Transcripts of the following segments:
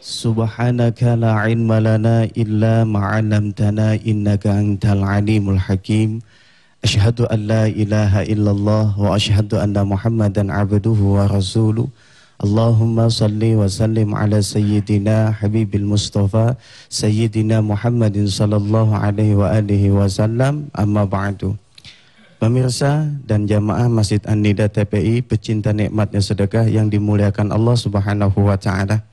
Subhanaka la ilma lana illa ma'alamtana innaka antal alimul hakim Ashhadu an la ilaha illallah wa ashhadu anna muhammadan abduhu wa rasuluh Allahumma salli wa sallim ala sayyidina habibil mustafa sayyidina muhammadin sallallahu alaihi wa alihi wa sallam amma ba'du Pemirsa dan jamaah Masjid An-Nida TPI pecinta nikmatnya sedekah yang dimuliakan Allah Subhanahu wa taala.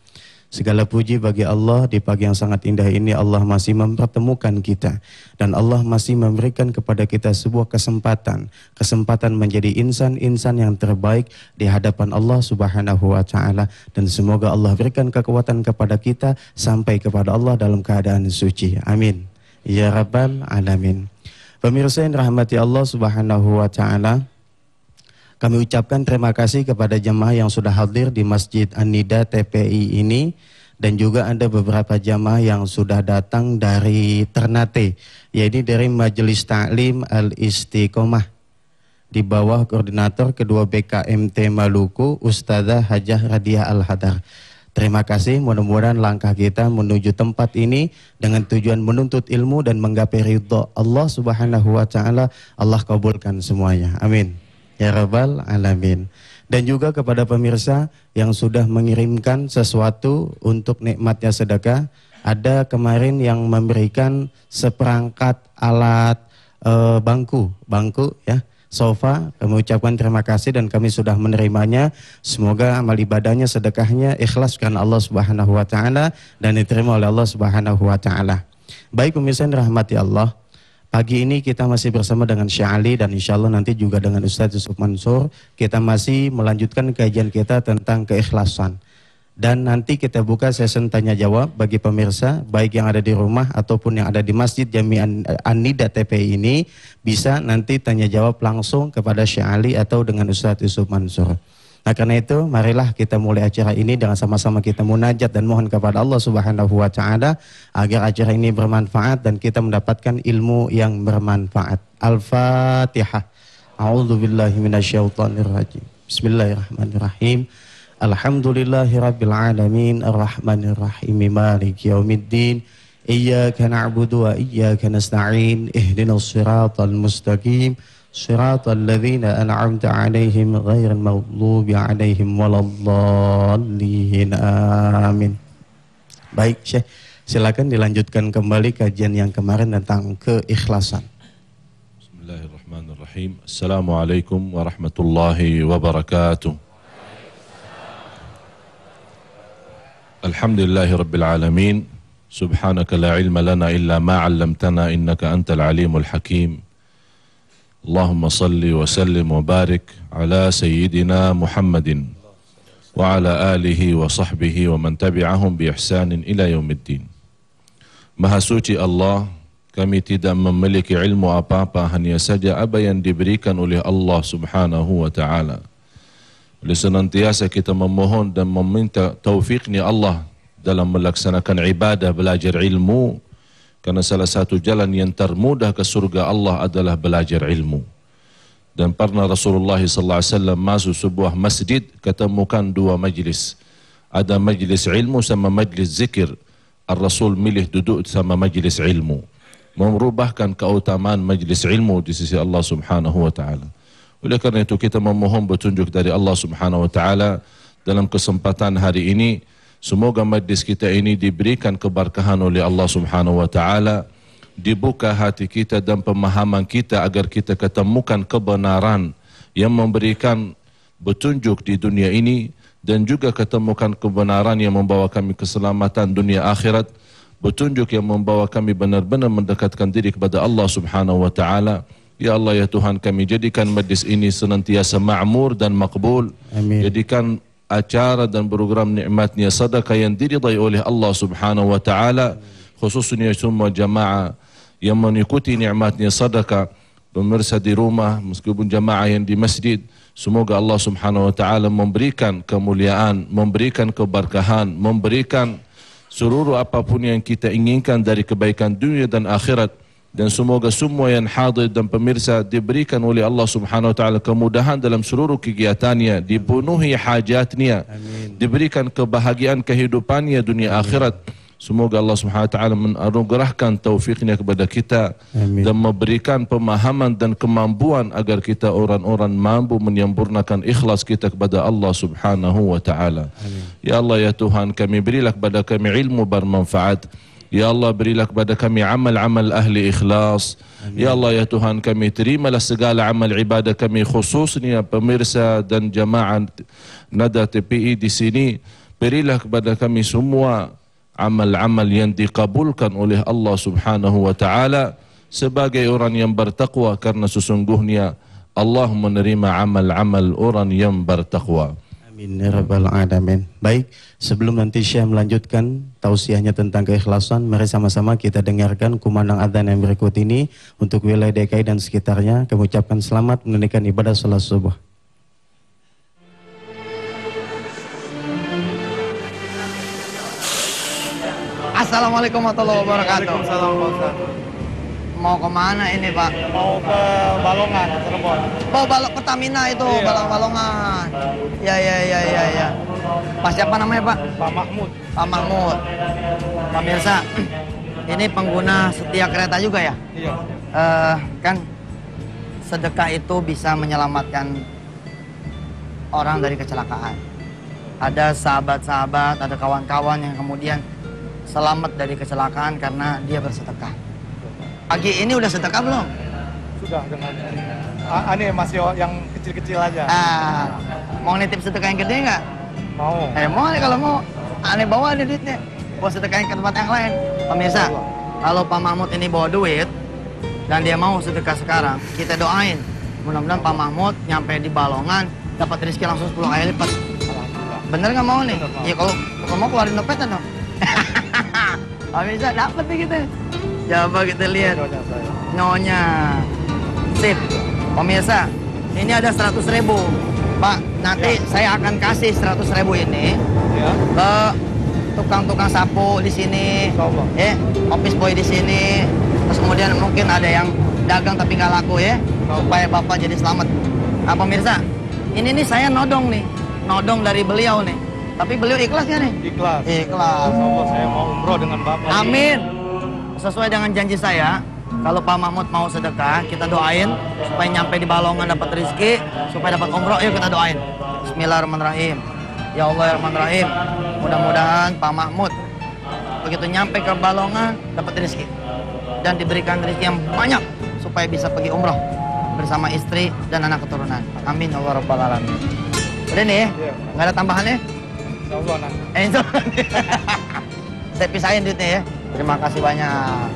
Segala puji bagi Allah di pagi yang sangat indah ini Allah masih mempertemukan kita dan Allah masih memberikan kepada kita sebuah kesempatan, kesempatan menjadi insan-insan yang terbaik di hadapan Allah Subhanahu wa taala dan semoga Allah berikan kekuatan kepada kita sampai kepada Allah dalam keadaan suci. Amin. Ya rabbal alamin. Pemirsa yang rahmati Allah Subhanahu wa taala, kami ucapkan terima kasih kepada jemaah yang sudah hadir di Masjid Anida TPI ini dan juga ada beberapa jamaah yang sudah datang dari Ternate, yaitu dari Majelis Taklim Al Istiqomah di bawah koordinator kedua BKMT Maluku Ustazah Hajah Radia Al Hadar. Terima kasih, mudah-mudahan langkah kita menuju tempat ini dengan tujuan menuntut ilmu dan menggapai ridho Allah Subhanahu wa taala. Allah kabulkan semuanya. Amin ya rabbal alamin. Dan juga kepada pemirsa yang sudah mengirimkan sesuatu untuk nikmatnya sedekah, ada kemarin yang memberikan seperangkat alat e, bangku, bangku ya, sofa. Kami ucapkan terima kasih dan kami sudah menerimanya. Semoga amal ibadahnya, sedekahnya ikhlas karena Allah Subhanahu wa taala dan diterima oleh Allah Subhanahu wa taala. Baik pemirsa yang dirahmati Allah, Pagi ini kita masih bersama dengan Syahli dan insya Allah nanti juga dengan Ustaz Yusuf Mansur. Kita masih melanjutkan kajian kita tentang keikhlasan. Dan nanti kita buka sesi tanya jawab bagi pemirsa, baik yang ada di rumah ataupun yang ada di Masjid Jami'an eh, Anida TPI ini, bisa nanti tanya jawab langsung kepada Syahli atau dengan Ustaz Yusuf Mansur. Nah karena itu marilah kita mulai acara ini dengan sama-sama kita munajat dan mohon kepada Allah Subhanahu wa taala agar acara ini bermanfaat dan kita mendapatkan ilmu yang bermanfaat. Al-Fatihah. A'udhu billahi minasyautanir rajim. Bismillahirrahmanirrahim. Alhamdulillahi rabbil alamin Ar-Rahmanirrahim. Malik yaumiddin. Iyaka na'budu wa iyaka nasta'in. Ihdina siratal mustaqim. صراط الذين أنعمت عليهم غير المغضوب عليهم ولا الضالين آمين Baik Syekh, silakan dilanjutkan kembali kajian yang kemarin tentang keikhlasan. Bismillahirrahmanirrahim. Assalamualaikum warahmatullahi wabarakatuh. Alhamdulillahirabbil alamin. Subhanaka la ilma lana illa ma 'allamtana innaka antal alimul hakim. اللهم صل وسلم وبارك على سيدنا محمد وعلى آله وصحبه ومن تبعهم بإحسان إلى يوم الدين مهسوتي الله كم تدام من ملك علم أبابا هن يسجى أبيا دبريكا له الله سبحانه وتعالى لسنانتياسا كتا ممهون دم من توفيقني الله دلم dalam melaksanakan عبادة بلاجر ilmu Karena salah satu jalan yang termudah ke surga Allah adalah belajar ilmu. Dan pernah Rasulullah sallallahu alaihi wasallam masuk sebuah masjid, ketemukan dua majlis. Ada majlis ilmu sama majlis zikir. Ar-Rasul milih duduk sama majlis ilmu. Memerubahkan keutamaan majlis ilmu di sisi Allah Subhanahu wa taala. Oleh kerana itu kita memohon bertunjuk dari Allah Subhanahu wa taala dalam kesempatan hari ini Semoga majlis kita ini diberikan keberkahan oleh Allah Subhanahu wa taala, dibuka hati kita dan pemahaman kita agar kita ketemukan kebenaran yang memberikan petunjuk di dunia ini dan juga ketemukan kebenaran yang membawa kami keselamatan dunia akhirat, petunjuk yang membawa kami benar-benar mendekatkan diri kepada Allah Subhanahu wa taala. Ya Allah ya Tuhan kami jadikan majlis ini senantiasa ma'mur dan makbul. Amin. Jadikan acara dan program nikmatnya sedekah yang diridai oleh Allah Subhanahu wa taala khususnya semua jamaah yang mengikuti nikmatnya sedekah pemirsa di rumah meskipun jamaah yang di masjid semoga Allah Subhanahu wa taala memberikan kemuliaan memberikan keberkahan memberikan seluruh apapun yang kita inginkan dari kebaikan dunia dan akhirat dan semoga semua yang hadir dan pemirsa diberikan oleh Allah Subhanahu wa taala kemudahan dalam seluruh kegiatannya, dipenuhi hajatnya, Amin. diberikan kebahagiaan kehidupannya dunia Amin. akhirat. Semoga Allah Subhanahu wa taala menganugerahkan taufiknya kepada kita Amin. dan memberikan pemahaman dan kemampuan agar kita orang-orang mampu menyempurnakan ikhlas kita kepada Allah Subhanahu wa taala. Ya Allah ya Tuhan, kami berilah kepada kami ilmu bermanfaat. Ya Allah berilah kepada kami amal-amal ahli ikhlas Amin. Ya Allah ya Tuhan kami terimalah segala amal ibadah kami khususnya pemirsa dan jemaah nada TPI di sini berilah kepada kami semua amal-amal yang dikabulkan oleh Allah Subhanahu wa taala sebagai orang yang bertakwa karena sesungguhnya Allah menerima amal-amal orang yang bertakwa. Amin ya rabbal Adamin. Baik, sebelum nanti Syekh melanjutkan tausiahnya tentang keikhlasan, mari sama-sama kita dengarkan kumandang adzan yang berikut ini untuk wilayah DKI dan sekitarnya. Kami ucapkan selamat menunaikan ibadah salat subuh. Assalamualaikum warahmatullahi wabarakatuh. Assalamualaikum. warahmatullahi wabarakatuh mau kemana ini pak? Mau ke Balongan, Cirebon. Oh balok Pertamina itu, iya. balok Balongan. Ya ya ya ya ya. Pak siapa namanya pak? Pak Mahmud. Pak Mahmud. Pak Mirsa, ini pengguna setia kereta juga ya? Iya. Uh, kan sedekah itu bisa menyelamatkan orang dari kecelakaan. Ada sahabat-sahabat, ada kawan-kawan yang kemudian selamat dari kecelakaan karena dia bersedekah. Pagi ini udah sedekah belum? Sudah dengan ini anu ya, masih yang kecil-kecil aja. Ah, mau nitip sedekah yang gede nggak? Mau. Eh mau nih kalau mau. Aneh bawa ada duitnya. Buat sedekahin ke tempat yang lain. Pemirsa, kalau Pak Mahmud ini bawa duit dan dia mau sedekah sekarang, kita doain. Mudah-mudahan Pak Mahmud nyampe di Balongan dapat rezeki langsung 10 kali lipat. Bener nggak mau nih? Iya ya kalau, kalau mau keluarin dompetnya dong. Pemirsa dapat nih kita. Gitu. Coba ya, kita lihat. Nyonya. Sip. Pemirsa, ini ada 100 ribu. Pak, nanti ya. saya akan kasih 100 ribu ini ya. ke tukang-tukang sapu di sini, ya, office boy di sini, terus kemudian mungkin ada yang dagang tapi nggak laku ya, supaya bapak jadi selamat. Nah, pemirsa, ini nih saya nodong nih, nodong dari beliau nih. Tapi beliau ikhlas ya nih? Ikhlas. Ikhlas. Insya saya mau umroh dengan bapak. Amin sesuai dengan janji saya, kalau Pak Mahmud mau sedekah, kita doain supaya nyampe di Balongan dapat rezeki, supaya dapat umroh, yuk kita doain. Bismillahirrahmanirrahim. Ya Allah ya Rahman Rahim. Mudah-mudahan Pak Mahmud begitu nyampe ke Balongan dapat rezeki dan diberikan rezeki yang banyak supaya bisa pergi umroh bersama istri dan anak keturunan. Amin ya Allah rabbal alamin. Udah nih, iya. nggak ada tambahannya? nih? Insya Allah. Eh, saya pisahin duitnya ya. Terima kasih banyak.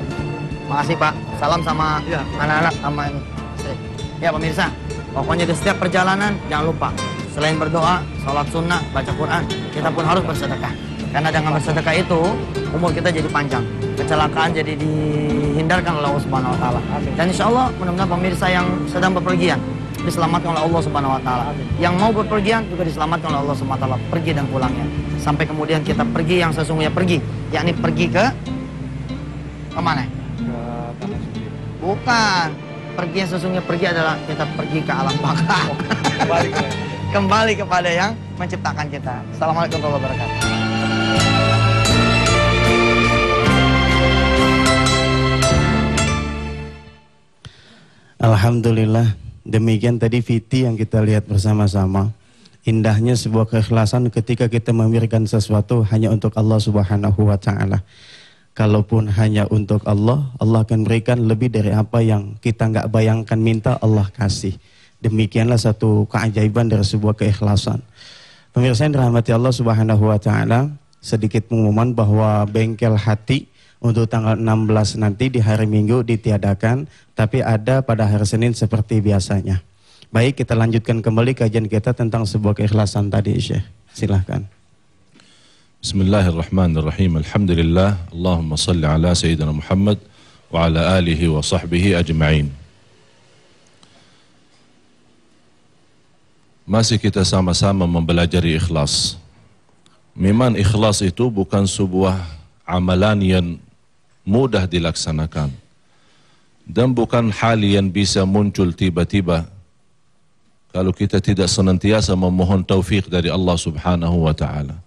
Makasih Pak. Salam sama iya. anak-anak ya. sama ini. Eh, ya pemirsa, pokoknya di setiap perjalanan jangan lupa selain berdoa, sholat sunnah, baca Quran, kita pun harus bersedekah. Karena dengan bersedekah itu umur kita jadi panjang, kecelakaan jadi dihindarkan oleh Allah Subhanahu Wa Taala. Dan insya Allah mudah-mudahan pemirsa yang sedang bepergian diselamatkan oleh Allah Subhanahu Wa Taala. Yang mau berpergian juga diselamatkan oleh Allah Subhanahu Wa Taala pergi dan pulangnya. Sampai kemudian kita pergi yang sesungguhnya pergi, yakni pergi ke Kemana? Ke tanah suci. Bukan. Pergi yang sesungguhnya pergi adalah kita pergi ke alam baka. Oh, kembali, ke... kembali kepada yang menciptakan kita. Assalamualaikum warahmatullahi wabarakatuh. Alhamdulillah demikian tadi Viti yang kita lihat bersama-sama indahnya sebuah keikhlasan ketika kita memberikan sesuatu hanya untuk Allah Subhanahu wa taala Kalaupun hanya untuk Allah, Allah akan berikan lebih dari apa yang kita nggak bayangkan minta Allah kasih. Demikianlah satu keajaiban dari sebuah keikhlasan. Pemirsa yang dirahmati Allah Subhanahu wa taala, sedikit pengumuman bahwa bengkel hati untuk tanggal 16 nanti di hari Minggu ditiadakan, tapi ada pada hari Senin seperti biasanya. Baik, kita lanjutkan kembali kajian kita tentang sebuah keikhlasan tadi, Syekh. Silahkan. بسم الله الرحمن الرحيم الحمد لله اللهم صل على سيدنا محمد وعلى آله وصحبه أجمعين Masih kita sama-sama mempelajari ikhlas Memang ikhlas itu bukan sebuah amalan yang mudah dilaksanakan Dan bukan hal yang bisa muncul tiba-tiba Kalau kita tidak senantiasa memohon taufik dari Allah subhanahu wa ta'ala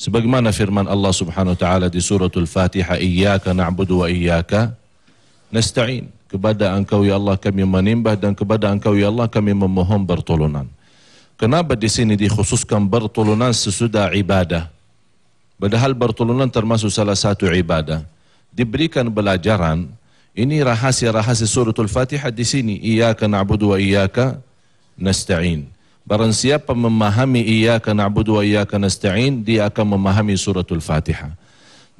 Sebagaimana firman Allah Subhanahu wa taala di suratul Fatihah, "Iyyaka na'budu wa iyyaka nasta'in." Kepada Engkau ya Allah kami menimbah dan kepada Engkau ya Allah kami memohon pertolongan. Kenapa di sini dikhususkan pertolongan sesudah ibadah? Padahal pertolongan termasuk salah satu ibadah. Diberikan belajaran ini rahasia-rahasia suratul Fatihah di sini. Iyyaka na'budu wa iyyaka nasta'in. Barang siapa memahami iyyaka na'budu wa iyyaka nasta'in, dia akan memahami suratul Fatihah.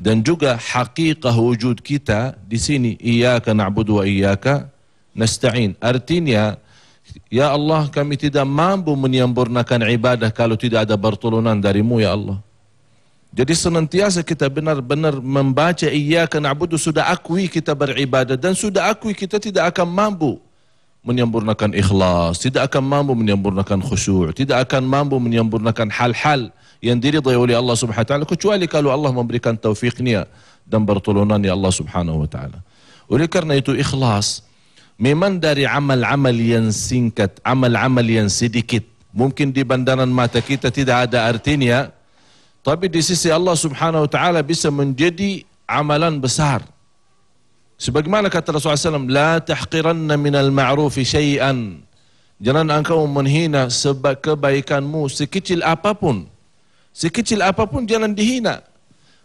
Dan juga hakikah wujud kita di sini iyyaka na'budu wa iyyaka nasta'in. Artinya Ya Allah kami tidak mampu menyempurnakan ibadah kalau tidak ada pertolongan darimu ya Allah. Jadi senantiasa kita benar-benar membaca iyyaka na'budu sudah akui kita beribadah dan sudah akui kita tidak akan mampu menyempurnakan ikhlas, tidak akan mampu menyempurnakan khusyuk, tidak akan mampu menyempurnakan hal-hal yang diridhai oleh Allah Subhanahu wa taala kecuali kalau Allah memberikan taufiknya dan pertolongan ya Allah Subhanahu wa taala. Oleh karena itu ikhlas memang dari amal-amal yang singkat, amal-amal yang sedikit, mungkin di bandaran mata kita tidak ada artinya, tapi di sisi Allah Subhanahu wa taala bisa menjadi amalan besar. Sebagaimana kata Rasulullah SAW, La tahqiranna minal ma'rufi syai'an. Jangan engkau menghina sebab kebaikanmu sekecil apapun. Sekecil apapun jangan dihina.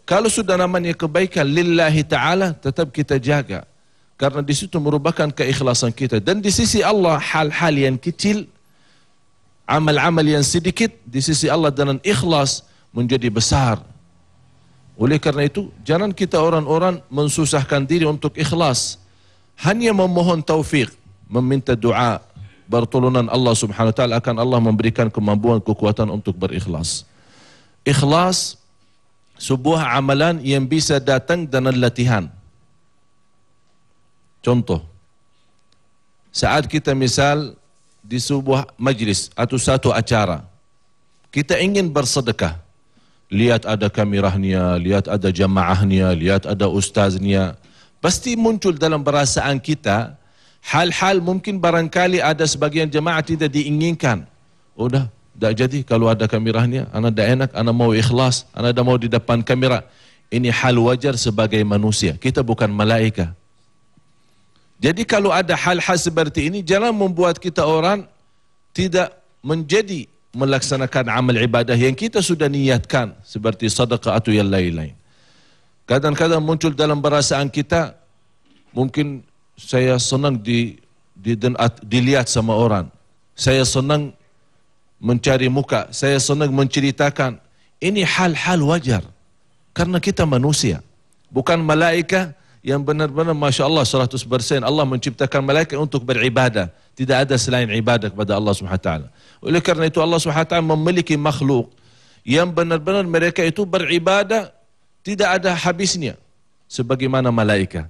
Kalau sudah namanya kebaikan lillahi ta'ala tetap kita jaga. Karena di situ merupakan keikhlasan kita. Dan di sisi Allah hal-hal yang kecil, amal-amal yang sedikit, di sisi Allah dengan ikhlas menjadi besar. Oleh karena itu, jangan kita orang-orang mensusahkan diri untuk ikhlas. Hanya memohon taufik, meminta doa, bertolongan Allah Subhanahu wa taala akan Allah memberikan kemampuan, kekuatan untuk berikhlas. Ikhlas sebuah amalan yang bisa datang dengan latihan. Contoh, saat kita misal di sebuah majlis atau satu acara, kita ingin bersedekah lihat ada kamerahnya, lihat ada jamaahnya, lihat ada ustaznya. Pasti muncul dalam perasaan kita hal-hal mungkin barangkali ada sebagian jemaah tidak diinginkan. Udah, oh, tidak jadi kalau ada kamerahnya, anak tidak enak, anak mau ikhlas, anak tidak mau di depan kamera. Ini hal wajar sebagai manusia, kita bukan malaikat. Jadi kalau ada hal-hal seperti ini, jangan membuat kita orang tidak menjadi melaksanakan amal ibadah yang kita sudah niatkan seperti sedekah atau yang lain-lain. Kadang-kadang muncul dalam perasaan kita mungkin saya senang di, di dilihat sama orang. Saya senang mencari muka, saya senang menceritakan. Ini hal-hal wajar karena kita manusia, bukan malaikat yang benar-benar Masya Allah 100% Allah menciptakan malaikat untuk beribadah. Tidak ada selain ibadah kepada Allah Subhanahu Taala. Oleh karena itu Allah Subhanahu Taala memiliki makhluk yang benar-benar mereka itu beribadah tidak ada habisnya. Sebagaimana malaikat.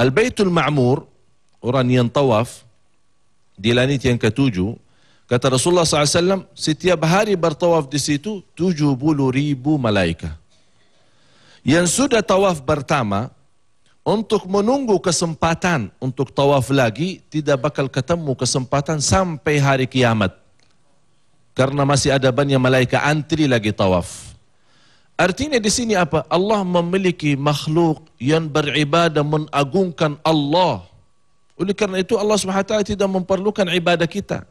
Al-Baitul Ma'mur, orang yang tawaf, di langit yang ketujuh, kata Rasulullah SAW, setiap hari bertawaf di situ 70 ribu malaikat. Yang sudah tawaf pertama, untuk menunggu kesempatan untuk tawaf lagi tidak bakal ketemu kesempatan sampai hari kiamat. Karena masih ada banyak malaikat antri lagi tawaf. Artinya di sini apa? Allah memiliki makhluk yang beribadah mengagungkan Allah. Oleh karena itu Allah SWT tidak memperlukan ibadah kita.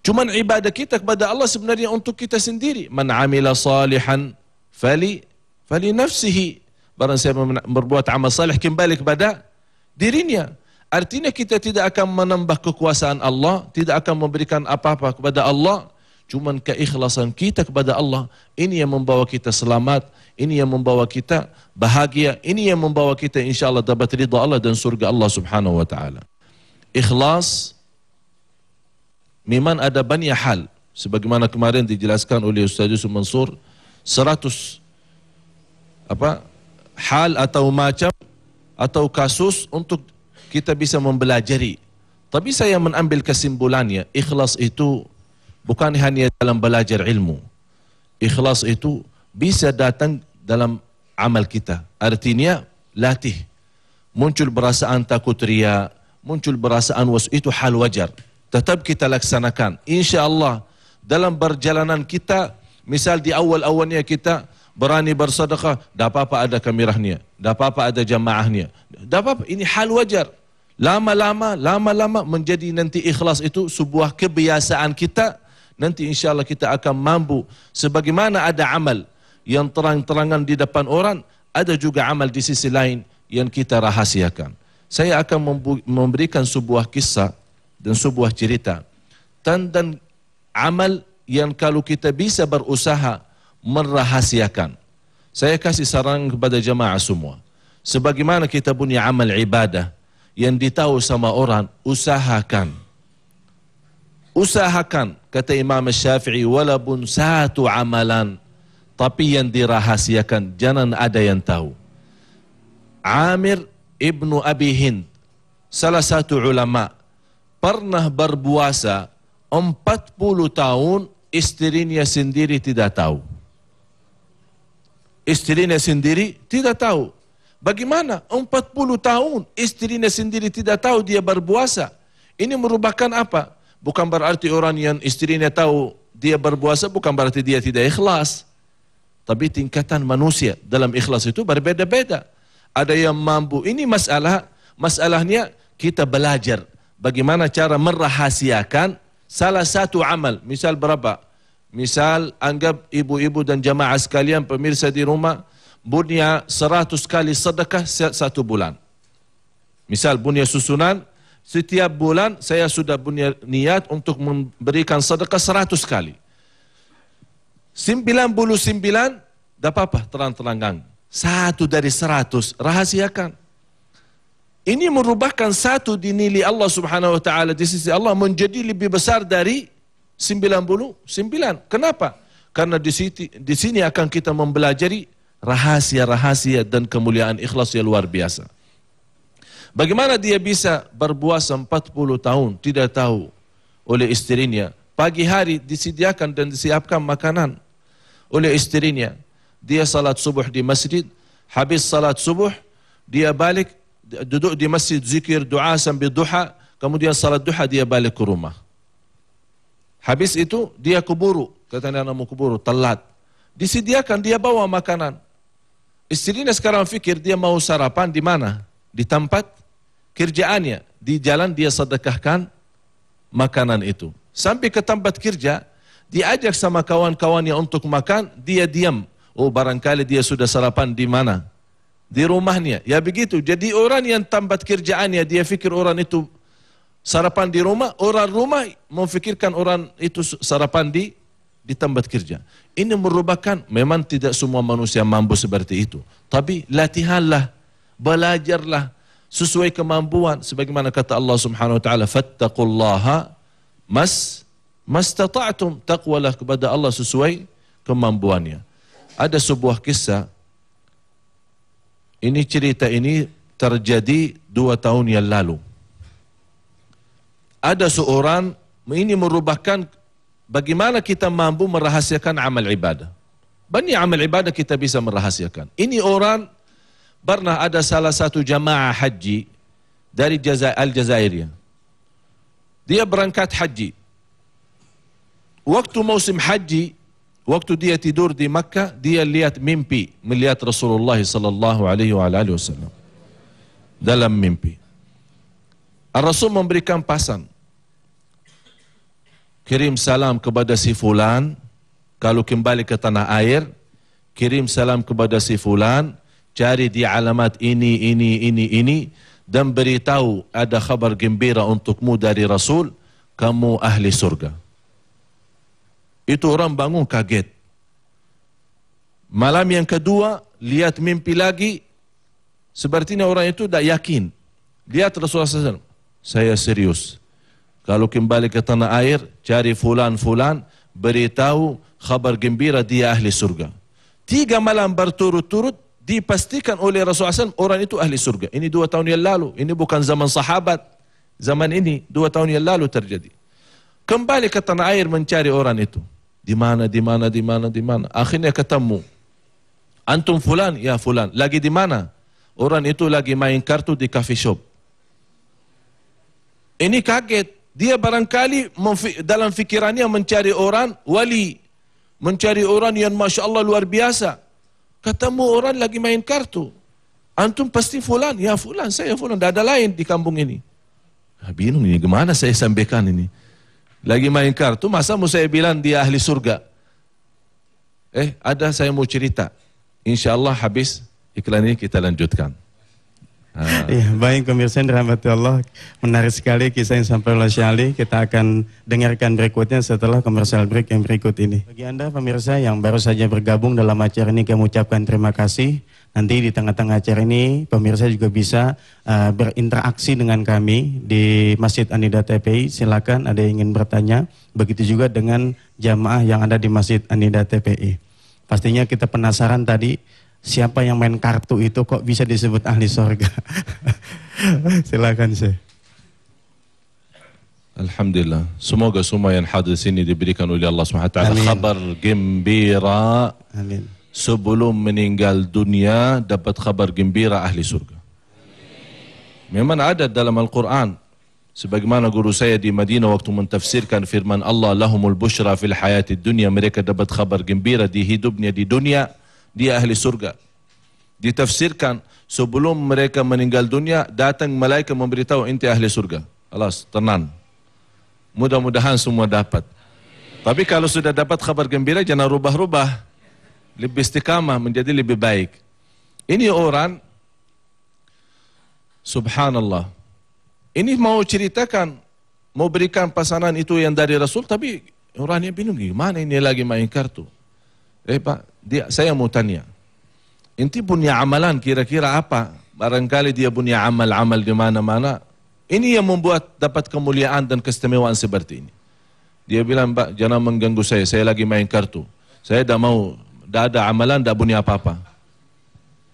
Cuma ibadah kita kepada Allah sebenarnya untuk kita sendiri. Man amila salihan fali fali nafsihi barang saya berbuat amal salih kembali kepada dirinya artinya kita tidak akan menambah kekuasaan Allah tidak akan memberikan apa-apa kepada Allah cuma keikhlasan kita kepada Allah ini yang membawa kita selamat ini yang membawa kita bahagia ini yang membawa kita insya Allah dapat ridha Allah dan surga Allah Subhanahu wa taala ikhlas memang ada banyak hal sebagaimana kemarin dijelaskan oleh Ustaz Yusuf Mansur 100 apa hal atau macam atau kasus untuk kita bisa mempelajari. Tapi saya mengambil kesimpulannya, ikhlas itu bukan hanya dalam belajar ilmu. Ikhlas itu bisa datang dalam amal kita. Artinya latih. Muncul perasaan takut ria, muncul perasaan was itu hal wajar. Tetap kita laksanakan. Insya Allah dalam perjalanan kita, misal di awal-awalnya kita berani bersedekah, dah apa-apa ada kamirahnya, dah apa-apa ada jamaahnya. Dah apa-apa, ini hal wajar. Lama-lama, lama-lama menjadi nanti ikhlas itu sebuah kebiasaan kita, nanti insya Allah kita akan mampu. Sebagaimana ada amal yang terang-terangan di depan orang, ada juga amal di sisi lain yang kita rahasiakan. Saya akan memberikan sebuah kisah dan sebuah cerita tentang amal yang kalau kita bisa berusaha, merahasiakan. Saya kasih saran kepada jemaah semua. Sebagaimana kita punya amal ibadah yang ditahu sama orang, usahakan. Usahakan, kata Imam Syafi'i, walaupun satu amalan, tapi yang dirahasiakan, jangan ada yang tahu. Amir ibnu Abi Hind, salah satu ulama, pernah berpuasa 40 tahun istrinya sendiri tidak tahu istrinya sendiri tidak tahu. Bagaimana 40 tahun istrinya sendiri tidak tahu dia berpuasa? Ini merupakan apa? Bukan berarti orang yang istrinya tahu dia berpuasa bukan berarti dia tidak ikhlas. Tapi tingkatan manusia dalam ikhlas itu berbeda-beda. Ada yang mampu. Ini masalah, masalahnya kita belajar bagaimana cara merahasiakan salah satu amal. Misal berapa? Misal anggap ibu-ibu dan jamaah sekalian pemirsa di rumah bunya 100 kali sedekah setiap satu bulan. Misal bunya susunan, setiap bulan saya sudah punya niat untuk memberikan sedekah 100 kali. 99, tidak apa-apa, terang-terangan. Satu dari seratus rahasiakan. Ini merubahkan satu dinilai Allah subhanahu wa ta'ala di sisi Allah menjadi lebih besar dari 99. Kenapa? Karena di sini, di sini akan kita mempelajari rahasia-rahasia dan kemuliaan ikhlas yang luar biasa. Bagaimana dia bisa berpuasa 40 tahun tidak tahu oleh istrinya. Pagi hari disediakan dan disiapkan makanan oleh istrinya. Dia salat subuh di masjid, habis salat subuh dia balik duduk di masjid zikir doa sambil duha, kemudian salat duha dia balik ke rumah. Habis itu dia keburu, katanya anakmu keburu, telat. Disediakan dia bawa makanan. Istrinya sekarang fikir dia mau sarapan di mana? Di tempat kerjaannya. Di jalan dia sedekahkan makanan itu. Sampai ke tempat kerja, diajak sama kawan-kawannya untuk makan, dia diam. Oh barangkali dia sudah sarapan di mana? Di rumahnya. Ya begitu. Jadi orang yang tempat kerjaannya, dia fikir orang itu sarapan di rumah, orang rumah memfikirkan orang itu sarapan di di tempat kerja. Ini merupakan memang tidak semua manusia mampu seperti itu. Tapi latihanlah, belajarlah sesuai kemampuan sebagaimana kata Allah Subhanahu wa taala fattaqullaha mas mastata'tum taqwalah kepada Allah sesuai kemampuannya. Ada sebuah kisah ini cerita ini terjadi dua tahun yang lalu ada seorang ini merubahkan bagaimana kita mampu merahasiakan amal ibadah. Banyak amal ibadah kita bisa merahasiakan. Ini orang pernah ada salah satu jamaah haji dari Jazair, ya. Dia berangkat haji. Waktu musim haji, waktu dia tidur di Makkah, dia lihat mimpi, melihat Rasulullah sallallahu alaihi wasallam dalam mimpi. Rasul memberikan pasan kirim salam kepada si fulan kalau kembali ke tanah air kirim salam kepada si fulan cari di alamat ini ini ini ini dan beritahu ada khabar gembira untukmu dari rasul kamu ahli surga itu orang bangun kaget malam yang kedua lihat mimpi lagi sepertinya orang itu dah yakin lihat rasulullah SAW saya serius Kalau kembali ke tanah air, cari fulan-fulan, beritahu kabar gembira dia ahli surga. Tiga malam berturut-turut dipastikan oleh Rasulullah SAW orang itu ahli surga. Ini dua tahun yang lalu, ini bukan zaman sahabat. Zaman ini, dua tahun yang lalu terjadi. Kembali ke tanah air mencari orang itu. Di mana, di mana, di mana, di mana. Akhirnya ketemu. Antum fulan, ya fulan. Lagi di mana? Orang itu lagi main kartu di coffee shop. Ini kaget. Dia barangkali dalam fikirannya mencari orang wali, mencari orang yang masya Allah luar biasa. Ketemu orang lagi main kartu, antum pasti fulan, ya fulan, saya fulan, tidak ada lain di kampung ini. Nah, bingung ini, gimana saya sampaikan ini? Lagi main kartu, masa mau saya bilang dia ahli surga? Eh, ada saya mau cerita. Insya Allah habis iklan ini kita lanjutkan. Ah. Iya, baik pemirsa yang dirahmati Allah. Menarik sekali kisah yang sampai oleh Syali. Kita akan dengarkan berikutnya setelah komersial break yang berikut ini. Bagi Anda pemirsa yang baru saja bergabung dalam acara ini, kami ucapkan terima kasih. Nanti di tengah-tengah acara ini, pemirsa juga bisa uh, berinteraksi dengan kami di Masjid Anida TPI. Silakan ada yang ingin bertanya. Begitu juga dengan jamaah yang ada di Masjid Anida TPI. Pastinya kita penasaran tadi siapa yang main kartu itu kok bisa disebut ahli surga? Silakan sih. Alhamdulillah. Semoga semua yang hadir sini diberikan oleh Allah SWT Amin. kabar gembira. Amin. Sebelum meninggal dunia dapat kabar gembira ahli surga. Memang ada dalam Al-Quran. Sebagaimana guru saya di Madinah waktu mentafsirkan firman Allah lahumul bushra fil hayati dunia mereka dapat kabar gembira di hidupnya di dunia dia ahli surga. Ditafsirkan sebelum mereka meninggal dunia datang malaikat memberitahu inti ahli surga. Alas, tenang. Mudah-mudahan semua dapat. Tapi kalau sudah dapat kabar gembira jangan rubah-rubah. Lebih istiqamah menjadi lebih baik. Ini orang subhanallah. Ini mau ceritakan, mau berikan pasangan itu yang dari Rasul tapi orangnya bingung gimana ini lagi main kartu. Eh Pak, dia, saya mau tanya. Inti punya amalan kira-kira apa? Barangkali dia punya amal-amal di mana-mana. Ini yang membuat dapat kemuliaan dan keistimewaan seperti ini. Dia bilang, Pak, jangan mengganggu saya, saya lagi main kartu. Saya dah mau, dah ada amalan, dah punya apa-apa.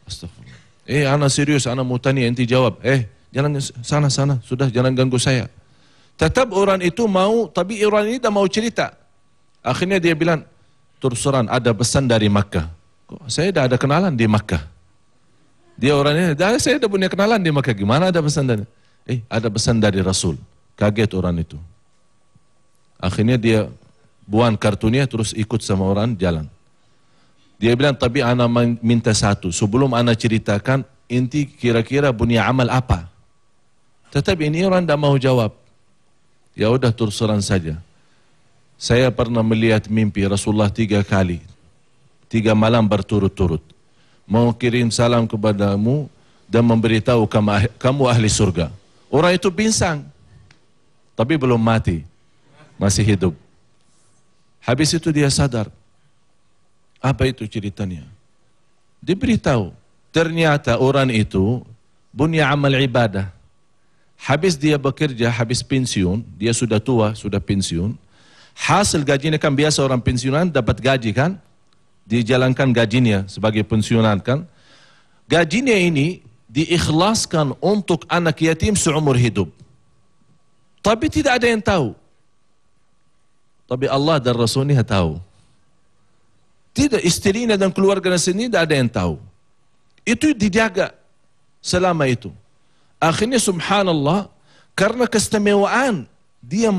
Astagfirullah. Eh, anak serius, anak mau tanya, inti jawab. Eh, jangan sana, sana, sudah, jangan ganggu saya. Tetap orang itu mau, tapi orang ini tidak mau cerita. Akhirnya dia bilang, terus ada pesan dari Makkah. Kok saya tidak ada kenalan di Makkah. Dia orangnya, saya tidak punya kenalan di Makkah. Gimana ada pesan dari? Eh, ada pesan dari Rasul. Kaget orang itu. Akhirnya dia buang kartunya terus ikut sama orang jalan. Dia bilang, tapi ana minta satu. Sebelum ana ceritakan, inti kira-kira bunyi amal apa? Tetapi ini orang tidak mau jawab. Ya udah terus saja. Saya pernah melihat mimpi Rasulullah tiga kali. Tiga malam berturut-turut. Mau kirim salam kepadamu dan memberitahu kamu ahli surga. Orang itu pingsan. Tapi belum mati. Masih hidup. Habis itu dia sadar. Apa itu ceritanya? Diberitahu. Ternyata orang itu bunya amal ibadah. Habis dia bekerja, habis pensiun, dia sudah tua, sudah pensiun Hasil gajinya kan biasa orang pensiunan dapat gaji kan? Dijalankan gajinya sebagai pensiunan kan? Gajinya ini diikhlaskan untuk anak yatim seumur hidup. Tapi tidak ada yang tahu. Tapi Allah dan Rasulnya tahu. Tidak istrinya dan keluarga sendiri tidak ada yang tahu. Itu dijaga selama itu. Akhirnya subhanallah karena kestemewaan dia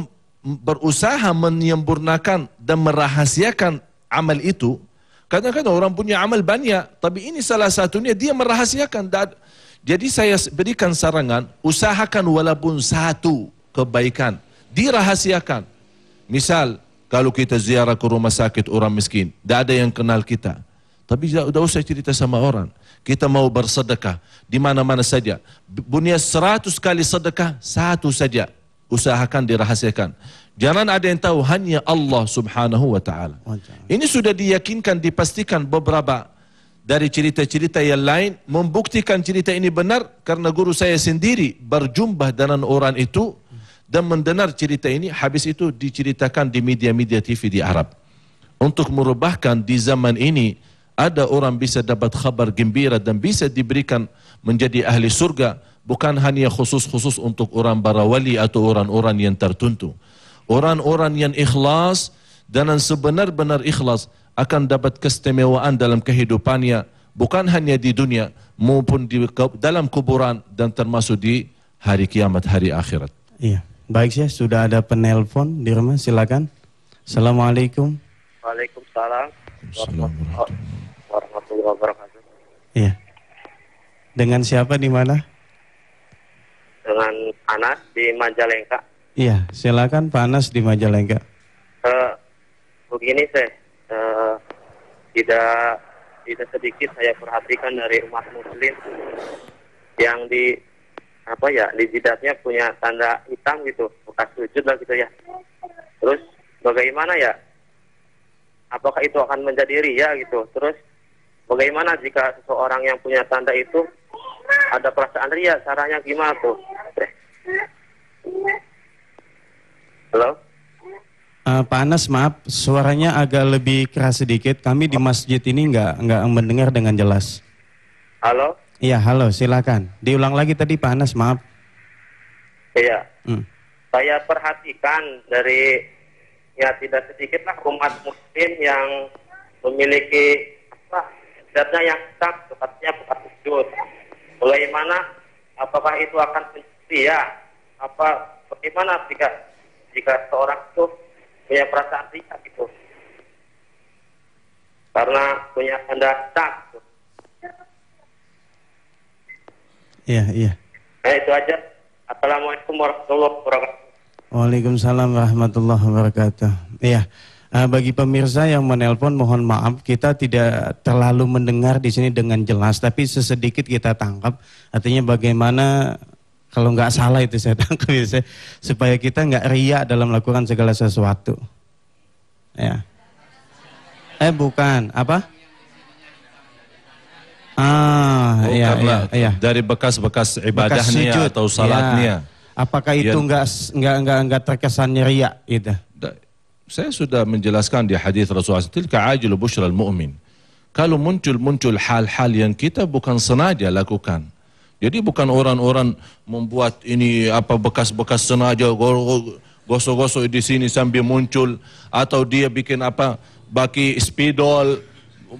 berusaha menyempurnakan dan merahasiakan amal itu, kadang-kadang orang punya amal banyak, tapi ini salah satunya dia merahasiakan. Jadi saya berikan sarangan, usahakan walaupun satu kebaikan, dirahasiakan. Misal, kalau kita ziarah ke rumah sakit orang miskin, tidak ada yang kenal kita. Tapi tidak usah cerita sama orang. Kita mau bersedekah di mana-mana saja. bunyai seratus kali sedekah, satu saja usahakan dirahasiakan. Jangan ada yang tahu, hanya Allah subhanahu wa ta'ala. Ini sudah diyakinkan, dipastikan beberapa dari cerita-cerita yang lain, membuktikan cerita ini benar, karena guru saya sendiri berjumpa dengan orang itu, dan mendengar cerita ini, habis itu diceritakan di media-media TV di Arab. Untuk merubahkan di zaman ini, ada orang bisa dapat kabar gembira dan bisa diberikan menjadi ahli surga, bukan hanya khusus-khusus untuk orang para wali atau orang-orang yang tertentu. Orang-orang yang ikhlas dan yang sebenar-benar ikhlas akan dapat keistimewaan dalam kehidupannya bukan hanya di dunia maupun di dalam kuburan dan termasuk di hari kiamat hari akhirat. Iya. Baik sih sudah ada penelpon di rumah, silakan. Assalamualaikum. Waalaikumsalam. Warahmatullahi wabarakatuh. Iya. Dengan siapa di mana? dengan Anas di Majalengka. Iya, silakan Pak Anas di Majalengka. Uh, begini saya uh, eh, tidak tidak sedikit saya perhatikan dari umat muslim yang di apa ya di jidatnya punya tanda hitam gitu bekas sujud lah gitu ya terus bagaimana ya apakah itu akan menjadi ria gitu terus bagaimana jika seseorang yang punya tanda itu ada perasaan ria caranya gimana tuh halo uh, eh, Pak Anas maaf suaranya agak lebih keras sedikit kami di masjid ini nggak nggak mendengar dengan jelas halo iya halo silakan diulang lagi tadi Pak Anas maaf iya hmm. saya perhatikan dari ya tidak sedikit lah umat muslim yang memiliki apa, yang tetap tepatnya bukan sujud bagaimana apakah itu akan mencuri ya apa bagaimana jika jika seorang itu punya perasaan ria gitu karena punya tanda tak gitu. Iya, iya. Nah, itu aja. Assalamualaikum warahmatullahi wabarakatuh. Waalaikumsalam warahmatullahi wabarakatuh. Iya. Eh, bagi pemirsa yang menelpon mohon maaf kita tidak terlalu mendengar di sini dengan jelas tapi sesedikit kita tangkap artinya bagaimana kalau nggak salah itu saya tangkap ya, saya, supaya kita nggak riak dalam melakukan segala sesuatu ya eh bukan apa ah oh, iya, iya, ya dari bekas-bekas ibadahnya bekas atau salatnya ya. apakah itu iya. nggak ya. nggak nggak terkesan riak itu? Saya sudah menjelaskan di hadis Rasulullah SAW, tilka ajilu bushral mu'min. Kalau muncul-muncul hal-hal yang kita bukan sengaja lakukan. Jadi bukan orang-orang membuat ini apa bekas-bekas sengaja gosok-gosok di sini sambil muncul atau dia bikin apa baki spidol,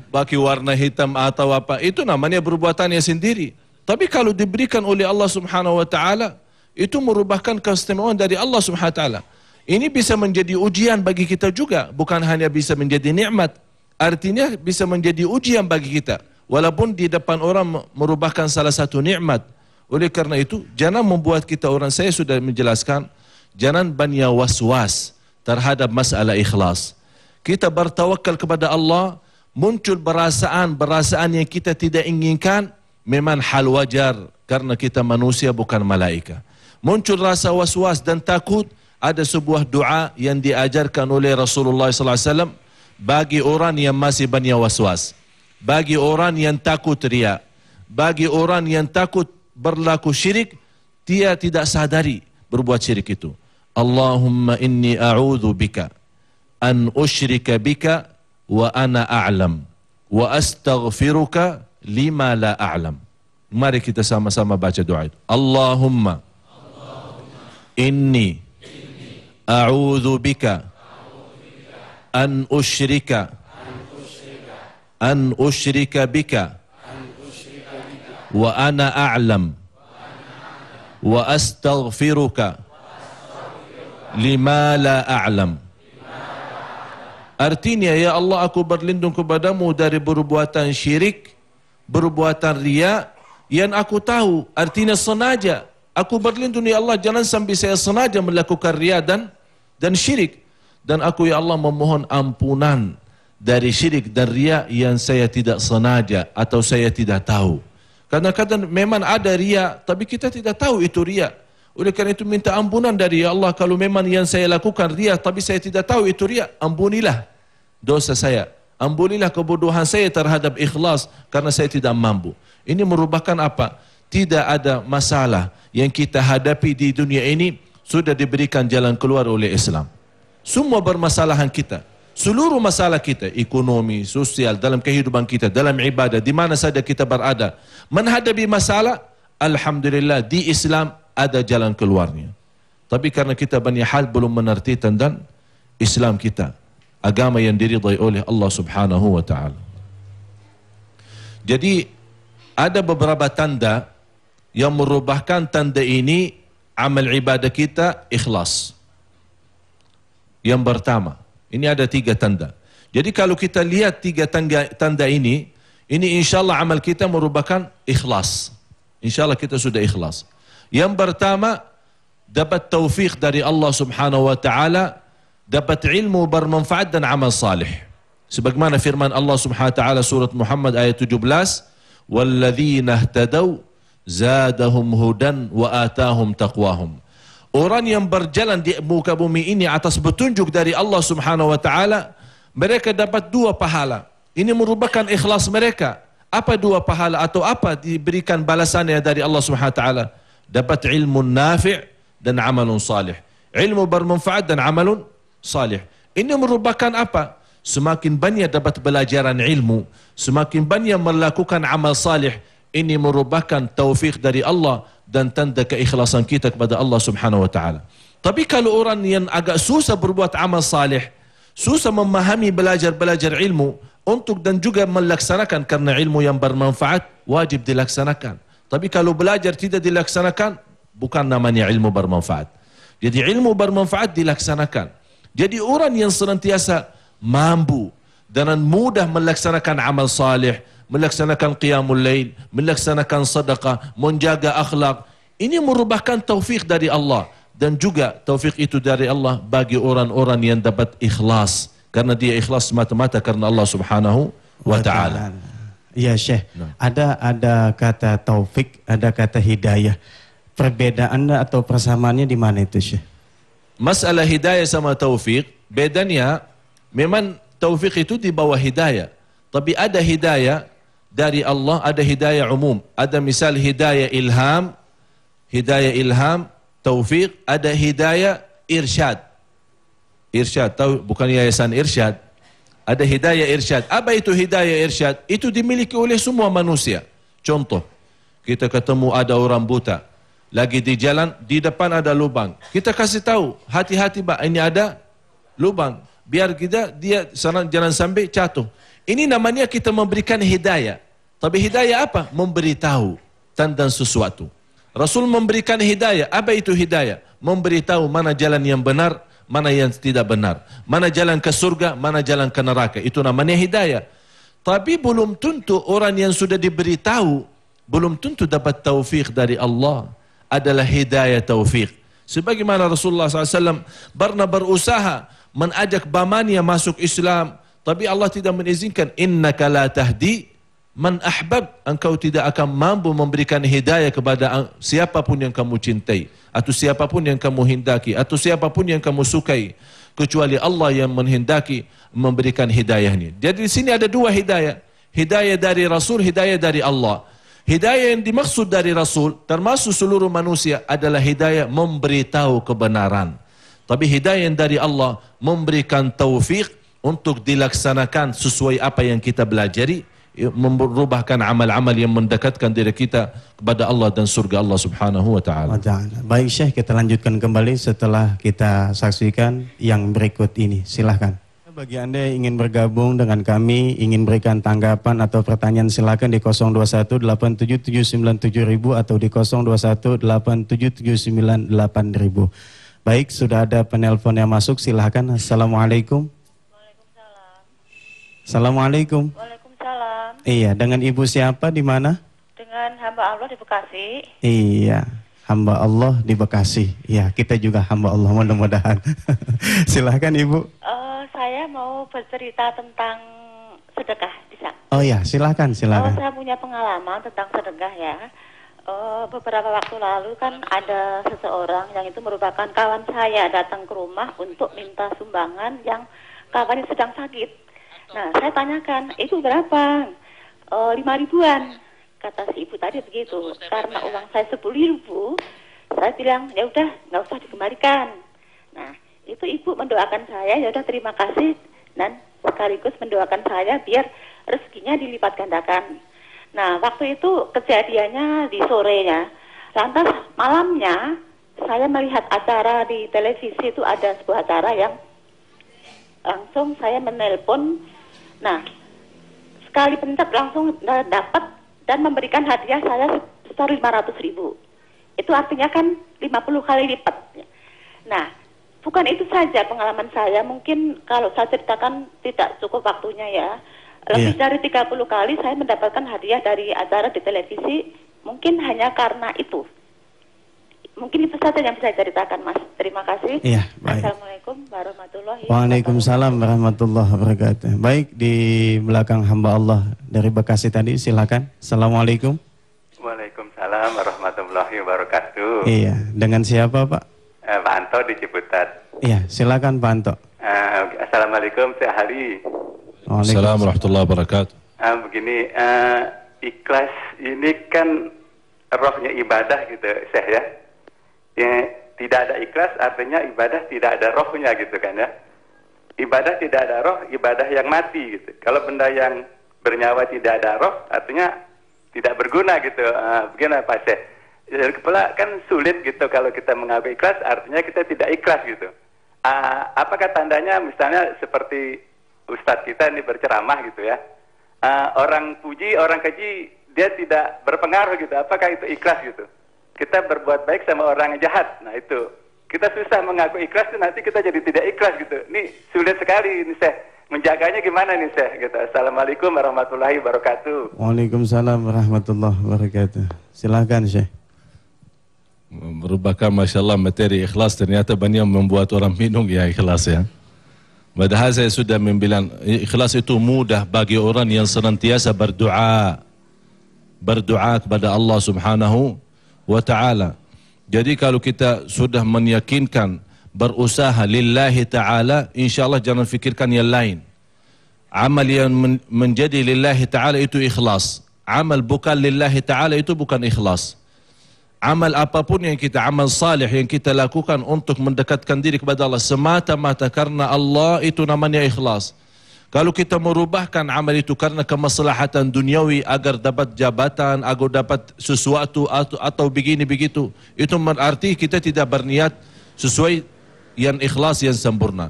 baki warna hitam atau apa. Itu namanya perbuatannya sendiri. Tapi kalau diberikan oleh Allah Subhanahu wa taala itu merubahkan keistimewaan dari Allah Subhanahu wa taala. Ini bisa menjadi ujian bagi kita juga, bukan hanya bisa menjadi nikmat. Artinya bisa menjadi ujian bagi kita, walaupun di depan orang merubahkan salah satu nikmat. Oleh karena itu, jangan membuat kita orang saya sudah menjelaskan, jangan banyak was-was terhadap masalah ikhlas. Kita bertawakal kepada Allah, muncul perasaan-perasaan yang kita tidak inginkan, memang hal wajar karena kita manusia bukan malaikat. Muncul rasa was-was dan takut, ada sebuah doa yang diajarkan oleh Rasulullah SAW bagi orang yang masih banyak was-was, bagi orang yang takut ria, bagi orang yang takut berlaku syirik, dia tidak sadari berbuat syirik itu. Allahumma inni a'udhu bika an ushrika bika wa ana a'lam wa astaghfiruka lima la a'lam. Mari kita sama-sama baca doa itu. Allahumma, Allahumma. inni An ushrika An ushrika bika Wa ana a'lam wa astaghfiruka, lima la a'lam Artinya ya Allah aku berlindung kepadamu dari perbuatan syirik, perbuatan ria yang aku tahu. Artinya sengaja. Aku berlindung ya Allah jangan sampai saya sengaja melakukan ria dan dan syirik. Dan aku ya Allah memohon ampunan dari syirik dan ria yang saya tidak sengaja atau saya tidak tahu. Karena kadang memang ada ria, tapi kita tidak tahu itu ria. Oleh karena itu minta ampunan dari ya Allah kalau memang yang saya lakukan ria tapi saya tidak tahu itu ria, ampunilah dosa saya. Ampunilah kebodohan saya terhadap ikhlas karena saya tidak mampu. Ini merupakan apa? Tidak ada masalah yang kita hadapi di dunia ini sudah diberikan jalan keluar oleh Islam. Semua bermasalahan kita, seluruh masalah kita, ekonomi, sosial, dalam kehidupan kita, dalam ibadah, di mana saja kita berada, menghadapi masalah, Alhamdulillah di Islam ada jalan keluarnya. Tapi karena kita banyak hal belum menerti tentang Islam kita, agama yang diridai oleh Allah Subhanahu wa taala. Jadi ada beberapa tanda yang merubahkan tanda ini amal ibadah kita ikhlas. Yang pertama, ini ada tiga tanda. Jadi kalau kita lihat tiga tanda, tanda ini, ini insya Allah amal kita merupakan ikhlas. Insya Allah kita sudah ikhlas. Yang pertama, dapat taufik dari Allah subhanahu wa ta'ala, dapat ilmu bermanfaat dan amal salih. Sebagaimana firman Allah subhanahu wa ta'ala surat Muhammad ayat 17, وَالَّذِينَ اهْتَدَوْا zadahum hudan wa atahum taqwahum. Orang yang berjalan di muka bumi ini atas petunjuk dari Allah Subhanahu wa taala, mereka dapat dua pahala. Ini merupakan ikhlas mereka. Apa dua pahala atau apa diberikan balasannya dari Allah Subhanahu wa taala? Dapat ilmu nafi' dan amalun salih. Ilmu bermanfaat dan amalun salih. Ini merupakan apa? Semakin banyak dapat belajaran ilmu, semakin banyak melakukan amal salih, ini merupakan taufik dari Allah dan tanda keikhlasan kita kepada Allah Subhanahu wa taala. Tapi kalau orang yang agak susah berbuat amal salih, susah memahami belajar-belajar ilmu untuk dan juga melaksanakan karena ilmu yang bermanfaat wajib dilaksanakan. Tapi kalau belajar tidak dilaksanakan bukan namanya ilmu bermanfaat. Jadi ilmu bermanfaat dilaksanakan. Jadi orang yang senantiasa mampu dan mudah melaksanakan amal salih melaksanakan qiyamul lain, melaksanakan sedekah, menjaga akhlak. Ini merubahkan taufik dari Allah dan juga taufik itu dari Allah bagi orang-orang yang dapat ikhlas karena dia ikhlas semata mata karena Allah Subhanahu wa taala. Ya Syekh, nah. ada ada kata taufik, ada kata hidayah. Perbedaan atau persamaannya di mana itu Syekh? Masalah hidayah sama taufik, bedanya memang taufik itu di bawah hidayah. Tapi ada hidayah dari Allah ada hidayah umum, ada misal hidayah ilham, hidayah ilham, taufik, ada hidayah irsyad. Irsyad, tahu bukan yayasan irsyad. Ada hidayah irsyad. Apa itu hidayah irsyad? Itu dimiliki oleh semua manusia. Contoh, kita ketemu ada orang buta, lagi di jalan, di depan ada lubang. Kita kasih tahu, hati-hati Pak, ini ada lubang. Biar kita dia jalan sampai jatuh. Ini namanya kita memberikan hidayah. Tapi hidayah apa? Memberitahu tentang sesuatu. Rasul memberikan hidayah. Apa itu hidayah? Memberitahu mana jalan yang benar, mana yang tidak benar. Mana jalan ke surga, mana jalan ke neraka. Itu namanya hidayah. Tapi belum tentu orang yang sudah diberitahu, belum tentu dapat taufik dari Allah. Adalah hidayah taufik. Sebagaimana Rasulullah SAW pernah berusaha menajak bamania masuk Islam, Tapi Allah tidak mengizinkan inna la tahdi man ahbab engkau tidak akan mampu memberikan hidayah kepada siapapun yang kamu cintai atau siapapun yang kamu hindaki atau siapapun yang kamu sukai kecuali Allah yang menghindaki memberikan hidayah hidayahnya. Jadi di sini ada dua hidayah. Hidayah dari Rasul, hidayah dari Allah. Hidayah yang dimaksud dari Rasul termasuk seluruh manusia adalah hidayah memberitahu kebenaran. Tapi hidayah yang dari Allah memberikan taufik untuk dilaksanakan sesuai apa yang kita belajari ya, merubahkan amal-amal yang mendekatkan diri kita kepada Allah dan surga Allah Subhanahu wa taala. Baik Syekh, kita lanjutkan kembali setelah kita saksikan yang berikut ini. Silahkan. Bagi Anda yang ingin bergabung dengan kami, ingin berikan tanggapan atau pertanyaan silahkan di 021 877 atau di 021 877 Baik, sudah ada penelpon yang masuk, silahkan. Assalamualaikum. Assalamualaikum. Waalaikumsalam. Iya, dengan ibu siapa di mana? Dengan hamba Allah di Bekasi. Iya, hamba Allah di Bekasi. Iya, kita juga hamba Allah mudah-mudahan. Silahkan ibu. Uh, saya mau bercerita tentang sedekah bisa. Oh ya, silahkan, silakan. Oh, saya punya pengalaman tentang sedekah ya. Uh, beberapa waktu lalu kan ada seseorang yang itu merupakan kawan saya datang ke rumah untuk minta sumbangan yang kawannya sedang sakit. Gitu. Nah, saya tanyakan, itu berapa? E, lima ribuan. Kata si ibu tadi begitu. Karena ya. uang saya sepuluh ribu, saya bilang, ya udah, nggak usah dikembalikan. Nah, itu ibu mendoakan saya, ya udah terima kasih. Dan sekaligus mendoakan saya biar rezekinya dilipat gandakan. Nah, waktu itu kejadiannya di sorenya Lantas malamnya saya melihat acara di televisi itu ada sebuah acara yang langsung saya menelpon Nah, sekali pencet langsung e, dapat dan memberikan hadiah saya sebesar 500 ribu. Itu artinya kan 50 kali lipat. Nah, bukan itu saja pengalaman saya. Mungkin kalau saya ceritakan tidak cukup waktunya ya. Lebih yeah. dari 30 kali saya mendapatkan hadiah dari acara di televisi, mungkin hanya karena itu mungkin itu saja yang bisa saya ceritakan Mas. Terima kasih. Iya, baik. Assalamualaikum warahmatullahi wabarakatuh. Waalaikumsalam warahmatullahi wabarakatuh. Baik, di belakang hamba Allah dari Bekasi tadi silakan. Assalamualaikum. Waalaikumsalam warahmatullahi wabarakatuh. Iya, dengan siapa Pak? Eh, Pak Anto di Ciputat. Iya, silakan Pak Anto. Eh, Assalamualaikum sehari. Waalaikumsalam warahmatullahi wabarakatuh. Eh, begini, eh, ikhlas ini kan rohnya ibadah gitu, Syekh ya. Ya, tidak ada ikhlas artinya ibadah tidak ada rohnya gitu kan ya. Ibadah tidak ada roh, ibadah yang mati gitu. Kalau benda yang bernyawa tidak ada roh, artinya tidak berguna gitu. Uh, begini Pak Jadi kepala kan sulit gitu kalau kita mengakui ikhlas, artinya kita tidak ikhlas gitu. Uh, apakah tandanya misalnya seperti Ustadz kita ini berceramah gitu ya. Uh, orang puji, orang keji, dia tidak berpengaruh gitu. Apakah itu ikhlas gitu? kita berbuat baik sama orang jahat. Nah itu kita susah mengaku ikhlas tuh nanti kita jadi tidak ikhlas gitu. Ini sulit sekali ini saya menjaganya gimana nih saya gitu. Assalamualaikum warahmatullahi wabarakatuh. Waalaikumsalam warahmatullahi wabarakatuh. Silahkan saya Merupakan Masya Allah materi ikhlas ternyata banyak membuat orang minum ya ikhlas ya. Padahal saya sudah membilang ikhlas itu mudah bagi orang yang senantiasa berdoa. Berdoa kepada Allah subhanahu wa taala. Jadi kalau kita sudah meyakinkan berusaha lillahi taala, Allah jangan fikirkan yang lain. Amal yang menjadi lillahi taala itu ikhlas. Amal bukan lillahi taala itu bukan ikhlas. Amal apapun yang kita amal salih yang kita lakukan untuk mendekatkan diri kepada Allah semata-mata karena Allah itu namanya ikhlas. Kalau kita merubahkan amal itu karena kemaslahatan duniawi agar dapat jabatan, agar dapat sesuatu atau, atau begini begitu, itu berarti kita tidak berniat sesuai yang ikhlas yang sempurna.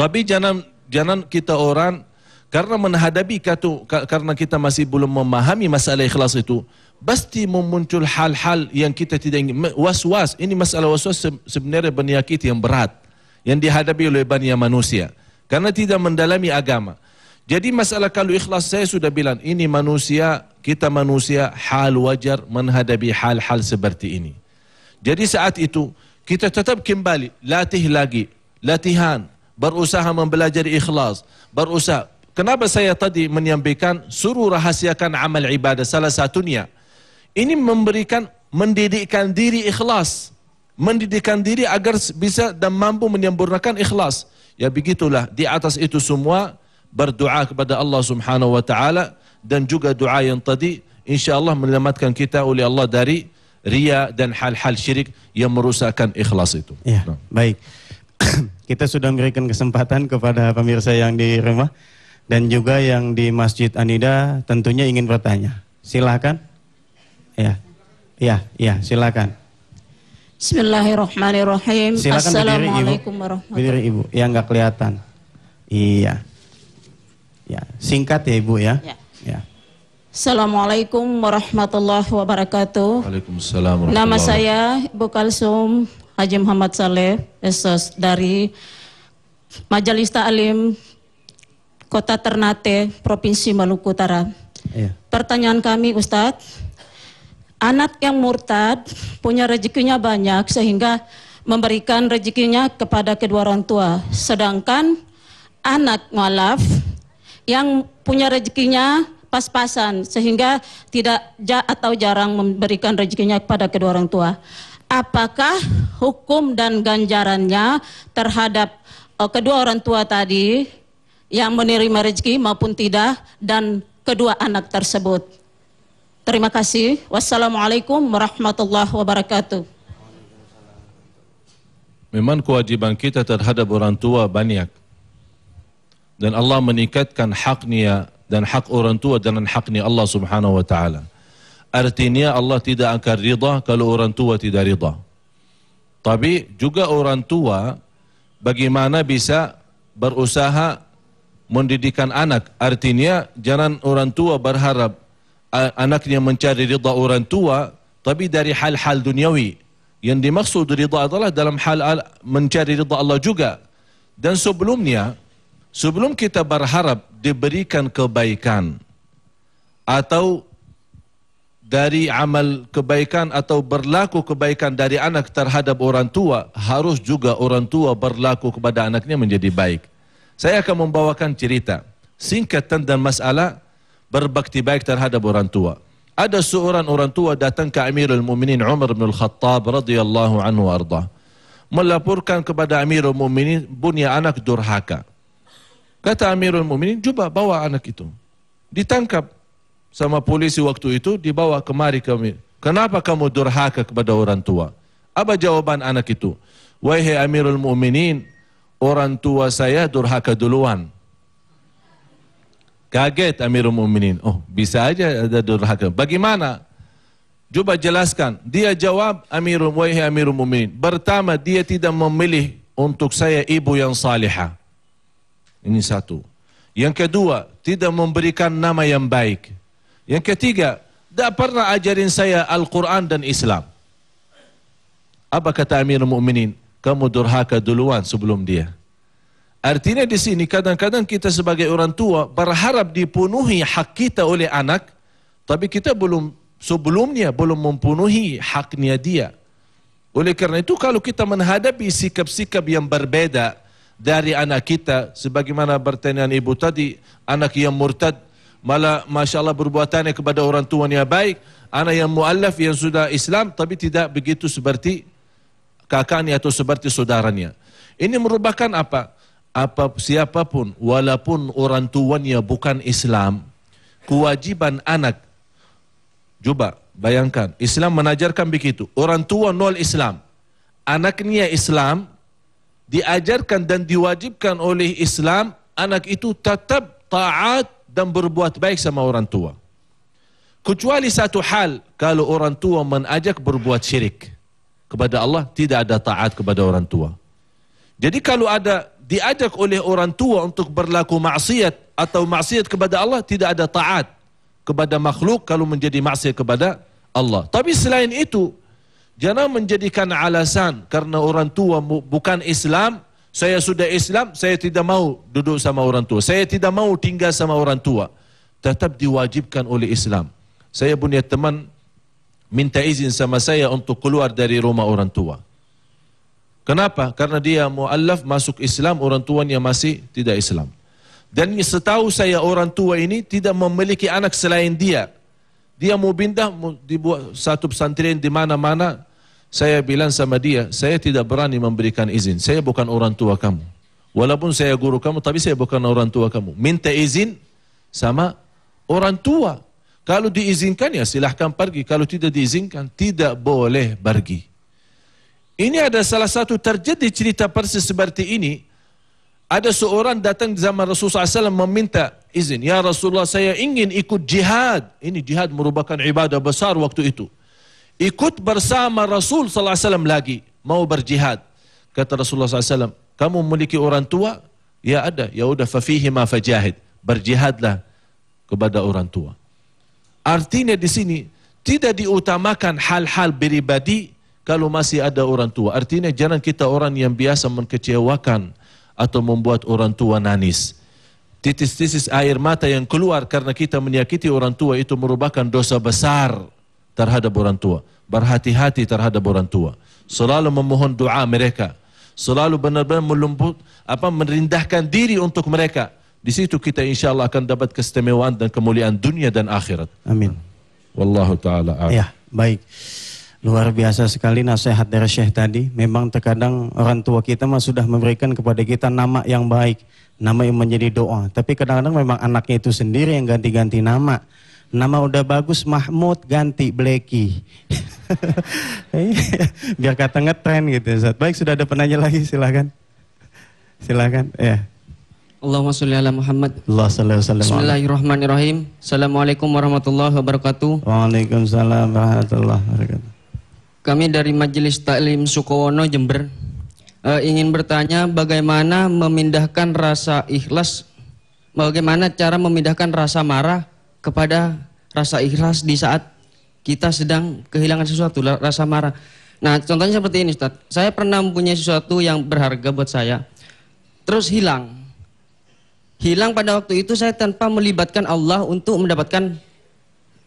Tapi jangan jangan kita orang karena menghadapi katu karena kita masih belum memahami masalah ikhlas itu, pasti muncul hal-hal yang kita tidak ingin was-was. Ini masalah was-was sebenarnya kita yang berat yang dihadapi oleh banyak manusia. Karena tidak mendalami agama. Jadi masalah kalau ikhlas saya sudah bilang ini manusia, kita manusia hal wajar menghadapi hal-hal seperti ini. Jadi saat itu kita tetap kembali latih lagi, latihan, berusaha mempelajari ikhlas, berusaha. Kenapa saya tadi menyampaikan suruh rahasiakan amal ibadah salah satunya. Ini memberikan mendidikkan diri ikhlas, mendidikkan diri agar bisa dan mampu menyempurnakan ikhlas. Ya begitulah di atas itu semua berdoa kepada Allah Subhanahu wa taala dan juga doa yang tadi insyaallah menyelamatkan kita oleh Allah dari ria dan hal-hal syirik yang merusakkan ikhlas itu. Ya, nah. baik. kita sudah memberikan kesempatan kepada pemirsa yang di rumah dan juga yang di Masjid Anida tentunya ingin bertanya. Silakan. Ya. Ya, ya, silakan. Bismillahirrahmanirrahim. Silakan Assalamualaikum berdiri, Ibu. warahmatullahi wabarakatuh. Ibu, yang nggak kelihatan. Iya. Ya, singkat ya Ibu ya. ya. ya. Assalamualaikum warahmatullahi wabarakatuh. Waalaikumsalam warahmatullahi Nama saya Ibu Kalsum Haji Muhammad Saleh, esos dari Majelis Ta'lim Kota Ternate, Provinsi Maluku Utara. Ya. Pertanyaan kami Ustadz, anak yang murtad punya rezekinya banyak sehingga memberikan rezekinya kepada kedua orang tua. Sedangkan anak mualaf yang punya rezekinya pas-pasan sehingga tidak atau jarang memberikan rezekinya kepada kedua orang tua. Apakah hukum dan ganjarannya terhadap uh, kedua orang tua tadi yang menerima rezeki maupun tidak dan kedua anak tersebut? Terima kasih. Wassalamualaikum warahmatullahi wabarakatuh. Memang kewajiban kita terhadap orang tua banyak. Dan Allah meningkatkan haknya dan hak orang tua dengan haknya Allah subhanahu wa ta'ala. Artinya Allah tidak akan rida kalau orang tua tidak rida. Tapi juga orang tua bagaimana bisa berusaha mendidikan anak. Artinya jangan orang tua berharap anaknya mencari rida orang tua tapi dari hal-hal duniawi yang dimaksud rida adalah dalam hal mencari rida Allah juga dan sebelumnya sebelum kita berharap diberikan kebaikan atau dari amal kebaikan atau berlaku kebaikan dari anak terhadap orang tua harus juga orang tua berlaku kepada anaknya menjadi baik saya akan membawakan cerita singkat tentang masalah berbakti baik terhadap orang tua. Ada seorang orang tua datang ke Amirul Muminin Umar bin al Khattab radhiyallahu anhu arda. Melaporkan kepada Amirul Muminin bunyi anak durhaka. Kata Amirul Muminin, coba bawa anak itu. Ditangkap sama polisi waktu itu, dibawa kemari kami. Kenapa kamu durhaka kepada orang tua? Apa jawaban anak itu? Wahai Amirul Muminin, orang tua saya durhaka duluan. Kaget Amirul Mu'minin. Oh, bisa aja ada durhaka. Bagaimana? Coba jelaskan. Dia jawab Amirul Wahai Amirul Mu'minin. Pertama, dia tidak memilih untuk saya ibu yang salihah. Ini satu. Yang kedua, tidak memberikan nama yang baik. Yang ketiga, tidak pernah ajarin saya Al-Quran dan Islam. Apa kata Amirul Mu'minin? Kamu durhaka duluan sebelum dia. Artinya di sini kadang-kadang kita sebagai orang tua berharap dipenuhi hak kita oleh anak, tapi kita belum sebelumnya belum mempenuhi haknya dia. Oleh karena itu kalau kita menghadapi sikap-sikap yang berbeda dari anak kita, sebagaimana pertanyaan ibu tadi, anak yang murtad malah masya Allah berbuatannya kepada orang tuanya baik, anak yang muallaf yang sudah Islam tapi tidak begitu seperti kakaknya atau seperti saudaranya. Ini merupakan apa? apa siapapun walaupun orang tuanya bukan Islam kewajiban anak coba bayangkan Islam menajarkan begitu orang tua nol Islam anaknya Islam diajarkan dan diwajibkan oleh Islam anak itu tetap taat dan berbuat baik sama orang tua kecuali satu hal kalau orang tua menajak berbuat syirik kepada Allah tidak ada taat kepada orang tua jadi kalau ada diajak oleh orang tua untuk berlaku maksiat atau maksiat kepada Allah tidak ada taat kepada makhluk kalau menjadi maksiat kepada Allah. Tapi selain itu jangan menjadikan alasan karena orang tua bukan Islam, saya sudah Islam, saya tidak mau duduk sama orang tua. Saya tidak mau tinggal sama orang tua. Tetap diwajibkan oleh Islam. Saya punya teman minta izin sama saya untuk keluar dari rumah orang tua. Kenapa? Karena dia mu'allaf masuk Islam, orang tuanya masih tidak Islam. Dan setahu saya orang tua ini tidak memiliki anak selain dia. Dia mau pindah dibuat satu pesantren di mana-mana. Saya bilang sama dia, saya tidak berani memberikan izin. Saya bukan orang tua kamu. Walaupun saya guru kamu, tapi saya bukan orang tua kamu. Minta izin sama orang tua. Kalau diizinkan ya silahkan pergi. Kalau tidak diizinkan, tidak boleh pergi. Ini ada salah satu terjadi cerita persis seperti ini. Ada seorang datang di zaman Rasulullah SAW meminta izin. Ya Rasulullah saya ingin ikut jihad. Ini jihad merupakan ibadah besar waktu itu. Ikut bersama Rasul SAW lagi. Mau berjihad. Kata Rasulullah SAW, kamu memiliki orang tua? Ya ada. Ya udah fafihi ma fajahid. Berjihadlah kepada orang tua. Artinya di sini tidak diutamakan hal-hal pribadi kalau masih ada orang tua. Artinya jangan kita orang yang biasa mengecewakan atau membuat orang tua nangis. Titis-titis air mata yang keluar karena kita menyakiti orang tua itu merupakan dosa besar terhadap orang tua. Berhati-hati terhadap orang tua. Selalu memohon doa mereka. Selalu benar-benar melumput, apa merendahkan diri untuk mereka. Di situ kita insya Allah akan dapat keistimewaan dan kemuliaan dunia dan akhirat. Amin. Wallahu taala. Ya, baik. Luar biasa sekali nasihat dari Syekh tadi. Memang terkadang orang tua kita mah sudah memberikan kepada kita nama yang baik, nama yang menjadi doa. Tapi kadang-kadang memang anaknya itu sendiri yang ganti-ganti nama. Nama udah bagus Mahmud ganti Bleki. Biar kata ngetren gitu Baik sudah ada penanya lagi silakan. Silakan ya. Allahumma sholli ala Muhammad. Allah ala Muhammad. Bismillahirrahmanirrahim. Assalamualaikum warahmatullahi wabarakatuh. Waalaikumsalam warahmatullahi wabarakatuh. Kami dari Majelis Taklim Sukowono Jember e, ingin bertanya bagaimana memindahkan rasa ikhlas, bagaimana cara memindahkan rasa marah kepada rasa ikhlas di saat kita sedang kehilangan sesuatu, rasa marah. Nah, contohnya seperti ini, Ustaz. Saya pernah mempunyai sesuatu yang berharga buat saya, terus hilang. Hilang pada waktu itu saya tanpa melibatkan Allah untuk mendapatkan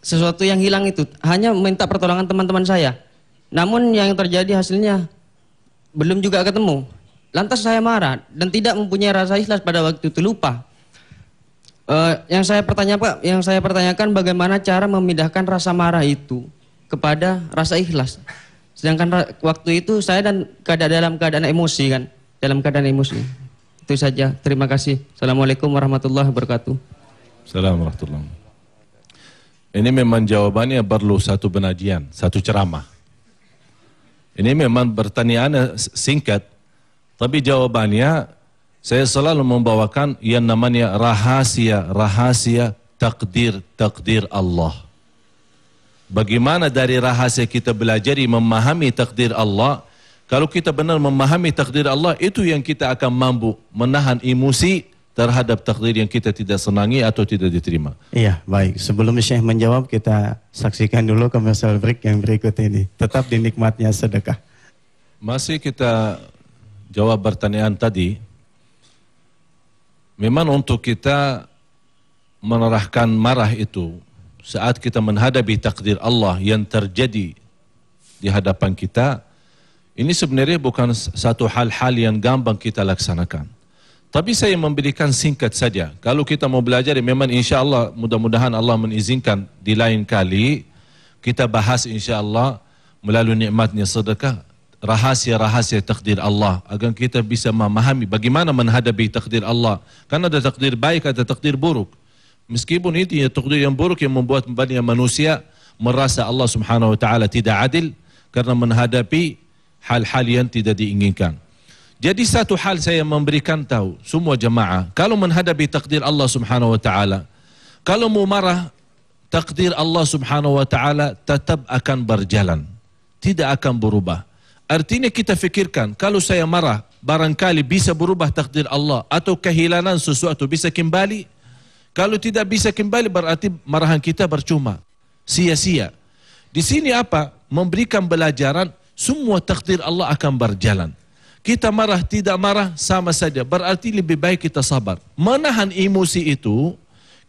sesuatu yang hilang itu. Hanya minta pertolongan teman-teman saya. Namun yang terjadi hasilnya belum juga ketemu. Lantas saya marah dan tidak mempunyai rasa ikhlas pada waktu itu lupa. Uh, yang saya pertanyakan, yang saya pertanyakan bagaimana cara memindahkan rasa marah itu kepada rasa ikhlas. Sedangkan waktu itu saya dan keadaan dalam keadaan emosi kan, dalam keadaan emosi. Itu saja. Terima kasih. Assalamualaikum warahmatullahi wabarakatuh. Assalamualaikum warahmatullahi wabarakatuh. Ini memang jawabannya perlu satu penajian, satu ceramah. Ini memang pertanyaannya singkat, tapi jawabannya saya selalu membawakan yang namanya rahasia, rahasia takdir, takdir Allah. Bagaimana dari rahasia kita belajar memahami takdir Allah? Kalau kita benar memahami takdir Allah, itu yang kita akan mampu menahan emosi, terhadap takdir yang kita tidak senangi atau tidak diterima. Iya, baik. Sebelum Syekh menjawab, kita saksikan dulu komersial break yang berikut ini. Tetap dinikmatnya sedekah. Masih kita jawab pertanyaan tadi. Memang untuk kita menerahkan marah itu saat kita menghadapi takdir Allah yang terjadi di hadapan kita, ini sebenarnya bukan satu hal-hal yang gampang kita laksanakan. Tapi saya memberikan singkat saja. Kalau kita mau belajar, memang insya Allah mudah-mudahan Allah mengizinkan di lain kali kita bahas insya Allah melalui nikmatnya sedekah rahasia-rahasia takdir Allah agar kita bisa memahami bagaimana menghadapi takdir Allah. Karena ada takdir baik, ada takdir buruk. Meskipun itu ya, takdir yang buruk yang membuat banyak manusia merasa Allah Subhanahu wa taala tidak adil karena menghadapi hal-hal yang tidak diinginkan. Jadi satu hal saya memberikan tahu semua jemaah, kalau menghadapi takdir Allah Subhanahu wa taala, kalau mau marah takdir Allah Subhanahu wa taala tetap akan berjalan, tidak akan berubah. Artinya kita fikirkan, kalau saya marah, barangkali bisa berubah takdir Allah atau kehilangan sesuatu bisa kembali. Kalau tidak bisa kembali berarti marahan kita bercuma, sia-sia. Di sini apa? Memberikan pelajaran semua takdir Allah akan berjalan. Kita marah tidak marah sama saja. Berarti lebih baik kita sabar. Menahan emosi itu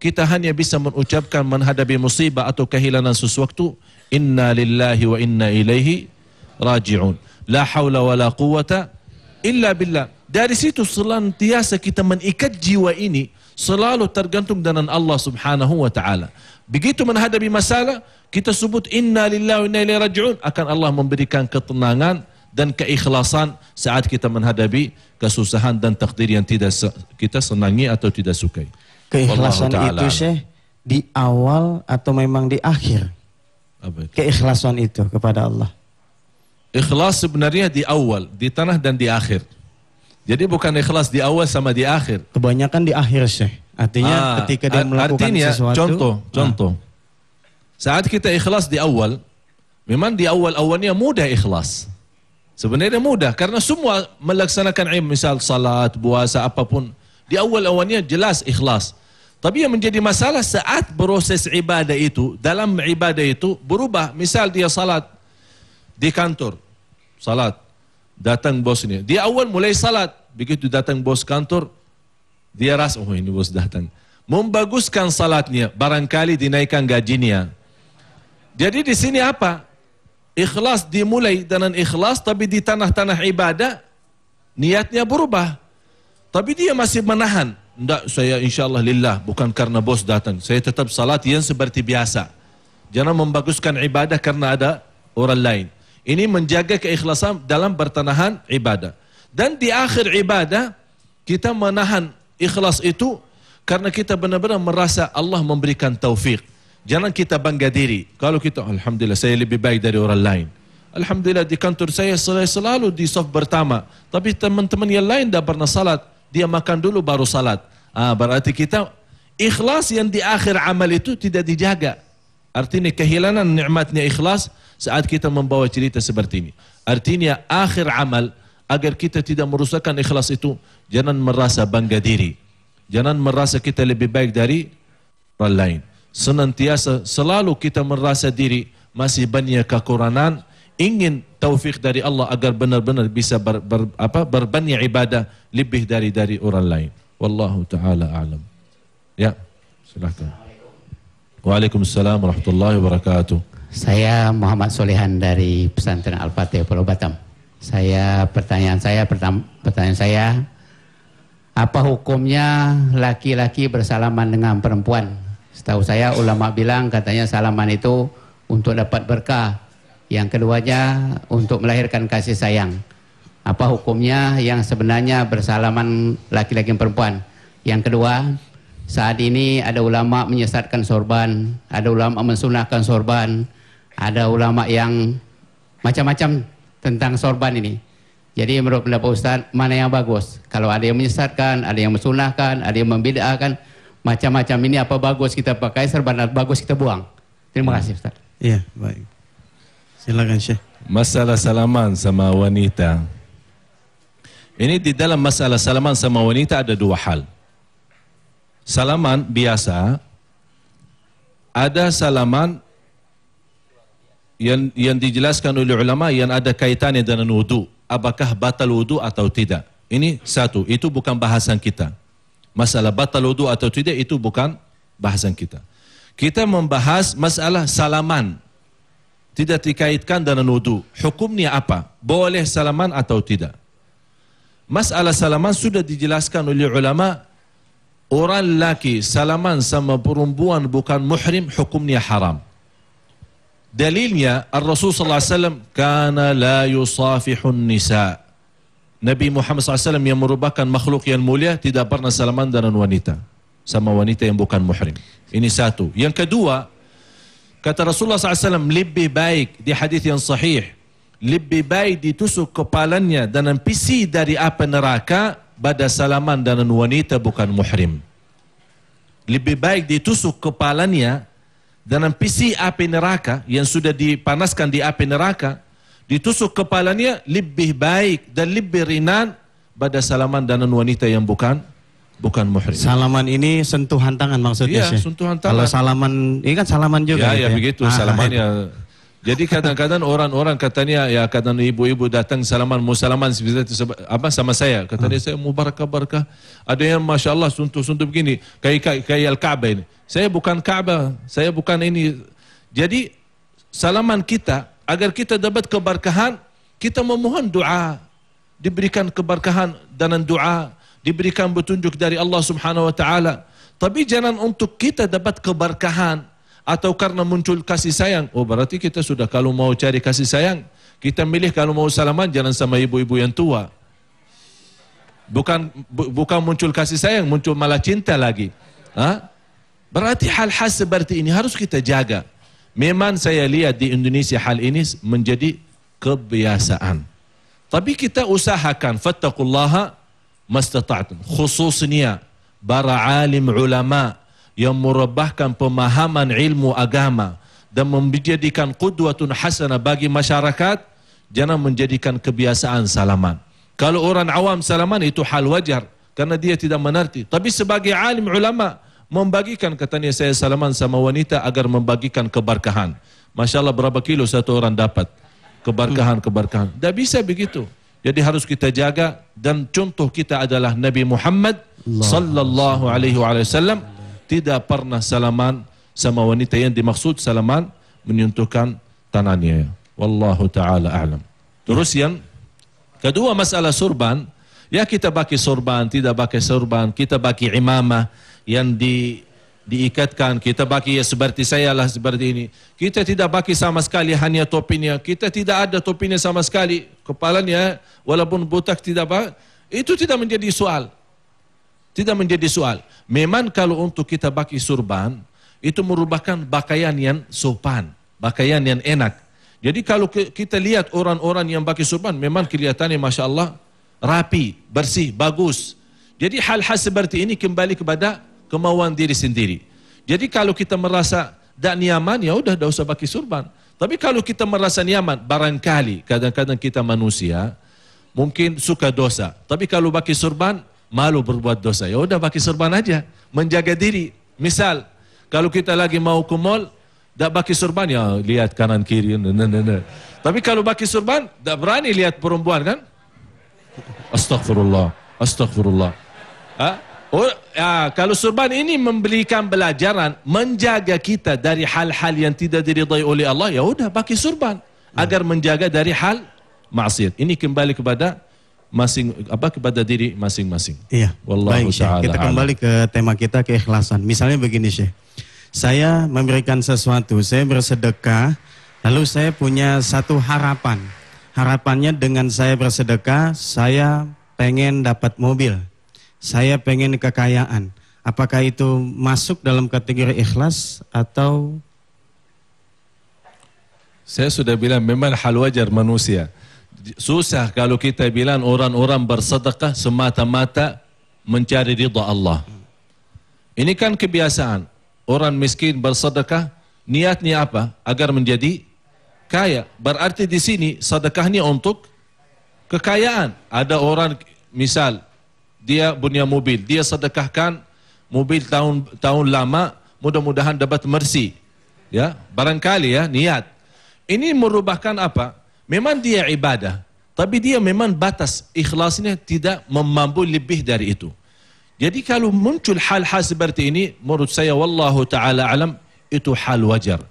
kita hanya bisa mengucapkan menghadapi musibah atau kehilangan sesuatu inna lillahi wa inna ilaihi raji'un la hawla wa la quwata illa billah dari situ selantiasa kita mengikat jiwa ini selalu tergantung dengan Allah subhanahu wa ta'ala begitu menghadapi masalah kita sebut inna lillahi wa inna ilaihi raji'un akan Allah memberikan ketenangan dan keikhlasan saat kita menghadapi kesusahan dan takdir yang tidak kita senangi atau tidak suka. Keikhlasan itu sih di awal atau memang di akhir? Apa itu? Keikhlasan itu kepada Allah. Ikhlas sebenarnya di awal, di tanah dan di akhir. Jadi bukan ikhlas di awal sama di akhir. Kebanyakan di akhir sih. Artinya ah, ketika dia melakukan artinya, sesuatu. Contoh, ah. Saat kita ikhlas di awal, memang di awal-awalnya mudah ikhlas. Sebenarnya mudah karena semua melaksanakan ilmu misal salat, puasa apapun di awal awalnya jelas ikhlas. Tapi yang menjadi masalah saat proses ibadah itu dalam ibadah itu berubah. Misal dia salat di kantor, salat datang bosnya. Dia awal mulai salat, begitu datang bos kantor dia ras oh ini bos datang. Membaguskan salatnya, barangkali dinaikkan gajinya. Jadi di sini apa? Ikhlas dimulai dengan ikhlas tapi di tanah-tanah ibadah niatnya berubah. Tapi dia masih menahan. tidak saya insya Allah lillah, bukan karena bos datang. Saya tetap salat yang seperti biasa. Jangan membaguskan ibadah karena ada orang lain. Ini menjaga keikhlasan dalam bertanahan ibadah. Dan di akhir ibadah, kita menahan ikhlas itu karena kita benar-benar merasa Allah memberikan taufik. Jangan kita bangga diri. Kalau kita, Alhamdulillah saya lebih baik dari orang lain. Alhamdulillah di kantor saya, saya selalu di soft pertama. Tapi teman-teman yang lain dah pernah salat. Dia makan dulu baru salat. Ah, berarti kita ikhlas yang di akhir amal itu tidak dijaga. Artinya kehilangan nikmatnya ikhlas saat kita membawa cerita seperti ini. Artinya akhir amal agar kita tidak merusakkan ikhlas itu. Jangan merasa bangga diri. Jangan merasa kita lebih baik dari orang lain senantiasa selalu kita merasa diri masih banyak kekurangan, ingin taufik dari Allah agar benar-benar bisa ber, ber, apa, berbanyak ibadah lebih dari dari orang lain. Wallahu taala alam. Ya, silakan. Waalaikumsalam warahmatullahi wabarakatuh. Saya Muhammad Solehan dari Pesantren Al-Fatih Pulau Batam. Saya pertanyaan saya pertanyaan saya apa hukumnya laki-laki bersalaman dengan perempuan Setahu saya ulama bilang katanya salaman itu untuk dapat berkah. Yang keduanya untuk melahirkan kasih sayang. Apa hukumnya yang sebenarnya bersalaman laki-laki dan perempuan? Yang kedua, saat ini ada ulama menyesatkan sorban, ada ulama mensunahkan sorban, ada ulama yang macam-macam tentang sorban ini. Jadi menurut pendapat Ustaz, mana yang bagus? Kalau ada yang menyesatkan, ada yang mensunahkan, ada yang membedakan macam-macam ini apa bagus kita pakai, serba bagus kita buang. Terima kasih Ustaz. Iya, baik. Silakan Syekh. Masalah salaman sama wanita. Ini di dalam masalah salaman sama wanita ada dua hal. Salaman biasa, ada salaman yang yang dijelaskan oleh ulama yang ada kaitannya dengan wudu. Apakah batal wudu atau tidak? Ini satu, itu bukan bahasan kita. Masalah batal wudhu atau tidak itu bukan bahasan kita. Kita membahas masalah salaman. Tidak dikaitkan dengan wudhu. Hukumnya apa? Boleh salaman atau tidak? Masalah salaman sudah dijelaskan oleh ulama. Orang laki salaman sama perempuan bukan muhrim, hukumnya haram. Dalilnya, Rasulullah SAW, kana la yusafihun nisa' Nabi Muhammad SAW yang merupakan makhluk yang mulia tidak pernah salaman dengan wanita. Sama wanita yang bukan muhrim. Ini satu. Yang kedua, kata Rasulullah SAW lebih baik di hadis yang sahih. Lebih baik ditusuk kepalanya dan pisi dari api neraka pada salaman dengan wanita bukan muhrim. Lebih baik ditusuk kepalanya dan pisi api neraka yang sudah dipanaskan di api neraka Ditusuk kepalanya lebih baik dan lebih ringan pada salaman dengan wanita yang bukan bukan muhrim. Salaman ini sentuhan tangan maksudnya Iya, sentuhan tangan. Kalau salaman ini kan salaman juga. Ya, gitu ya, ya begitu ah, salamannya. Jadi kadang-kadang orang-orang katanya ya kadang ibu-ibu datang salaman mau salaman apa sama saya katanya hmm. saya mau barakah ada yang masya Allah suntuk-suntuk begini kayak kayak al Ka'bah ini saya bukan Ka'bah saya bukan ini jadi salaman kita agar kita dapat keberkahan, kita memohon doa. Diberikan keberkahan dengan doa, diberikan petunjuk dari Allah Subhanahu wa taala. Tapi jangan untuk kita dapat keberkahan atau karena muncul kasih sayang. Oh, berarti kita sudah kalau mau cari kasih sayang, kita milih kalau mau salaman jangan sama ibu-ibu yang tua. Bukan bu, bukan muncul kasih sayang, muncul malah cinta lagi. Ha? Berarti hal-hal seperti ini harus kita jaga. Memang saya lihat di Indonesia hal ini menjadi kebiasaan. Tapi kita usahakan fattakullaha mastata'tum. Khususnya para alim ulama yang merubahkan pemahaman ilmu agama dan menjadikan qudwatun hasana bagi masyarakat jangan menjadikan kebiasaan salaman. Kalau orang awam salaman itu hal wajar karena dia tidak menerti. Tapi sebagai alim ulama membagikan katanya saya salaman sama wanita agar membagikan keberkahan. Masya Allah berapa kilo satu orang dapat keberkahan keberkahan. Tidak bisa begitu. Jadi harus kita jaga dan contoh kita adalah Nabi Muhammad sallallahu alaihi wasallam tidak pernah salaman sama wanita yang dimaksud salaman menyentuhkan tanahnya. Wallahu taala alam. Terus yang kedua masalah surban, ya kita pakai surban, tidak pakai surban, kita pakai imamah, yang di diikatkan kita bagi ya seperti saya lah seperti ini kita tidak bagi sama sekali hanya topinya kita tidak ada topinya sama sekali kepalanya walaupun botak tidak apa itu tidak menjadi soal tidak menjadi soal memang kalau untuk kita bagi surban itu merupakan pakaian yang sopan pakaian yang enak jadi kalau kita lihat orang-orang yang pakai surban memang kelihatannya masya Allah rapi bersih bagus jadi hal-hal seperti ini kembali kepada kemauan diri sendiri. Jadi kalau kita merasa tidak nyaman, ya udah tidak usah pakai surban. Tapi kalau kita merasa nyaman, barangkali kadang-kadang kita manusia mungkin suka dosa. Tapi kalau pakai surban, malu berbuat dosa. Ya udah pakai surban aja, menjaga diri. Misal, kalau kita lagi mau ke mall, tidak pakai surban, ya lihat kanan kiri. Nah, nah, nah, Tapi kalau pakai surban, tidak berani lihat perempuan kan? Astagfirullah, astagfirullah. Hah? Oh, ya, kalau surban ini memberikan pelajaran menjaga kita dari hal-hal yang tidak diridai oleh Allah, ya udah pakai surban hmm. agar menjaga dari hal maksiat. Ini kembali kepada masing apa kepada diri masing-masing. Iya. Wallahu Baik, Syekh. Kita kembali ke tema kita keikhlasan. Misalnya begini, Syekh. Saya memberikan sesuatu, saya bersedekah, lalu saya punya satu harapan. Harapannya dengan saya bersedekah, saya pengen dapat mobil saya pengen kekayaan. Apakah itu masuk dalam kategori ikhlas atau Saya sudah bilang memang hal wajar manusia. Susah kalau kita bilang orang-orang bersedekah semata-mata mencari ridha Allah. Ini kan kebiasaan. Orang miskin bersedekah niatnya apa? Agar menjadi kaya. Berarti di sini sedekahnya untuk kekayaan. Ada orang misal dia punya mobil, dia sedekahkan mobil tahun tahun lama, mudah-mudahan dapat mercy. Ya, barangkali ya niat. Ini merubahkan apa? Memang dia ibadah, tapi dia memang batas ikhlasnya tidak mampu lebih dari itu. Jadi kalau muncul hal-hal seperti ini, menurut saya wallahu taala alam itu hal wajar.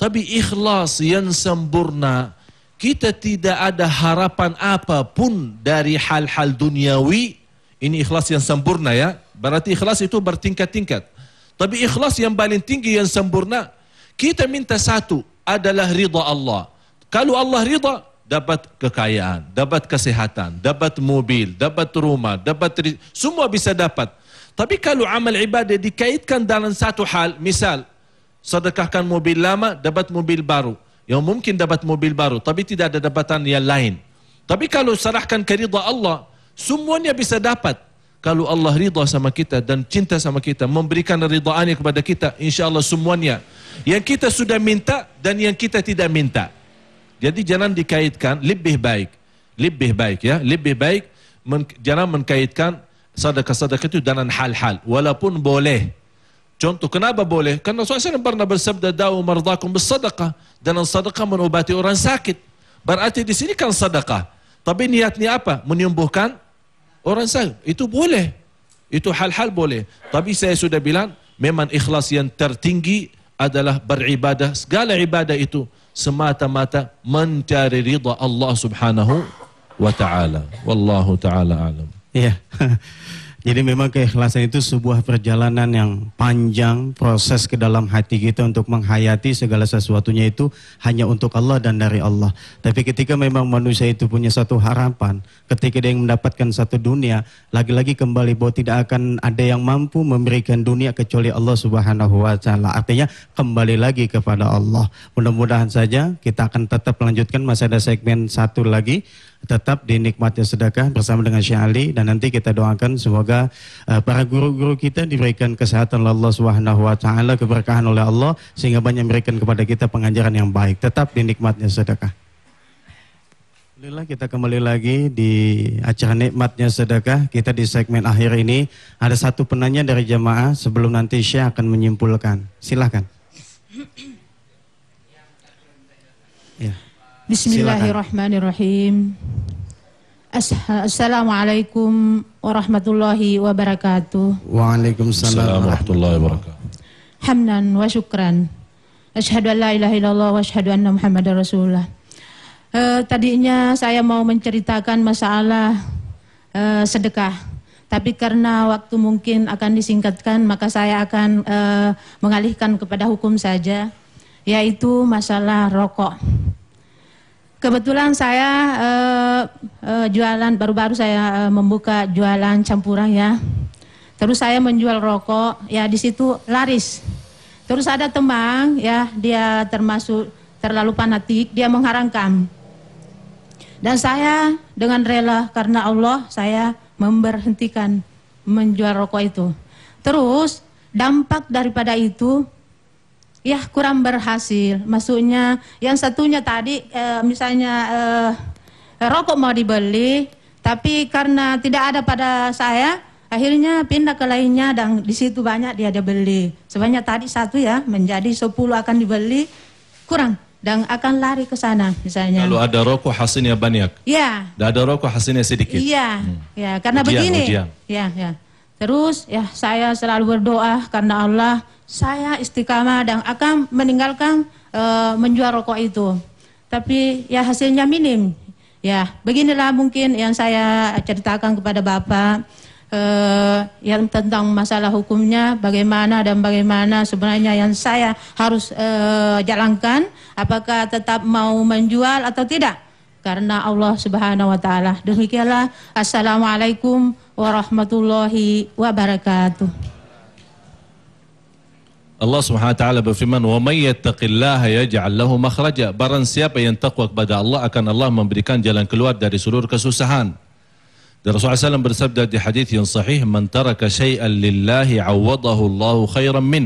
Tapi ikhlas yang sempurna, kita tidak ada harapan apapun dari hal-hal duniawi ini ikhlas yang sempurna ya. Berarti ikhlas itu bertingkat-tingkat. Tapi ikhlas yang paling tinggi yang sempurna, kita minta satu adalah ridha Allah. Kalau Allah ridha, dapat kekayaan, dapat kesehatan, dapat mobil, dapat rumah, dapat semua bisa dapat. Tapi kalau amal ibadah dikaitkan dalam satu hal, misal sedekahkan mobil lama dapat mobil baru, yang mungkin dapat mobil baru tapi tidak ada dapatan yang lain. Tapi kalau serahkan ke ridha Allah, Semuanya bisa dapat. Kalau Allah ridha sama kita dan cinta sama kita, memberikan ridhaannya kepada kita, insya Allah semuanya. Yang kita sudah minta dan yang kita tidak minta. Jadi jangan dikaitkan, lebih baik. Lebih baik ya, lebih baik. Men, jangan mengkaitkan sedekah-sedekah itu dengan hal-hal. Walaupun boleh. Contoh kenapa boleh? Karena Rasulullah SAW pernah bersabda da'u mardakum bersedekah. Dan sadaqah menobati orang sakit. Berarti di sini kan sedekah. Tapi niatnya apa? Menyembuhkan Orang sah. Itu boleh. Itu hal-hal boleh. Tapi saya sudah bilang, memang ikhlas yang tertinggi adalah beribadah. Segala ibadah itu semata-mata mencari rida Allah subhanahu wa ta'ala. Wallahu ta'ala alam. Ya. Yeah. Jadi memang keikhlasan itu sebuah perjalanan yang panjang, proses ke dalam hati kita untuk menghayati segala sesuatunya itu hanya untuk Allah dan dari Allah. Tapi ketika memang manusia itu punya satu harapan, ketika dia mendapatkan satu dunia, lagi-lagi kembali bahwa tidak akan ada yang mampu memberikan dunia kecuali Allah Subhanahu wa taala. Artinya kembali lagi kepada Allah. Mudah-mudahan saja kita akan tetap melanjutkan masih ada segmen satu lagi tetap dinikmati sedekah bersama dengan Syekh Ali dan nanti kita doakan semoga uh, para guru-guru kita diberikan kesehatan oleh Allah Subhanahu wa taala, keberkahan oleh Allah sehingga banyak memberikan kepada kita pengajaran yang baik. Tetap dinikmatnya sedekah. Alhamdulillah kita kembali lagi di acara nikmatnya sedekah. Kita di segmen akhir ini ada satu penanya dari jamaah sebelum nanti Syekh akan menyimpulkan. Silahkan. Ya. Bismillahirrahmanirrahim. Assalamualaikum warahmatullahi wabarakatuh. Waalaikumsalam warahmatullahi wabarakatuh. Hamdan wa syukran. Asyhadu an la ilaha illallah wa asyhadu anna Muhammadar Rasulullah. Uh, tadinya saya mau menceritakan masalah uh, sedekah, tapi karena waktu mungkin akan disingkatkan, maka saya akan uh, mengalihkan kepada hukum saja, yaitu masalah rokok. Kebetulan saya uh, uh, jualan baru-baru saya uh, membuka jualan campuran ya. Terus saya menjual rokok, ya di situ laris. Terus ada teman, ya dia termasuk terlalu fanatik, dia mengharamkan. Dan saya dengan rela karena Allah saya memberhentikan menjual rokok itu. Terus dampak daripada itu ya kurang berhasil. Maksudnya yang satunya tadi e, misalnya e, rokok mau dibeli tapi karena tidak ada pada saya akhirnya pindah ke lainnya dan di situ banyak dia ada beli. Sebanyak tadi satu ya menjadi sepuluh akan dibeli kurang dan akan lari ke sana misalnya. Kalau ada rokok hasilnya banyak. Iya. Dan ada rokok hasilnya sedikit. Iya. Hmm. Ya, karena ujian, begini. iya iya Terus ya saya selalu berdoa karena Allah saya istiqamah dan akan meninggalkan e, menjual rokok itu. Tapi ya hasilnya minim. Ya, beginilah mungkin yang saya ceritakan kepada Bapak e, yang tentang masalah hukumnya bagaimana dan bagaimana sebenarnya yang saya harus e, jalankan apakah tetap mau menjual atau tidak karena Allah Subhanahu wa taala. Demikianlah assalamualaikum warahmatullahi wabarakatuh. Allah Subhanahu wa taala berfirman, "Wa may yattaqillaha yaj'al lahu makhraja." Barang siapa yang takwa kepada Allah akan Allah memberikan jalan keluar dari seluruh kesusahan. Dan Rasulullah SAW bersabda di hadis yang sahih, "Man taraka shay'an lillahi 'awwadahu Allahu khairan min."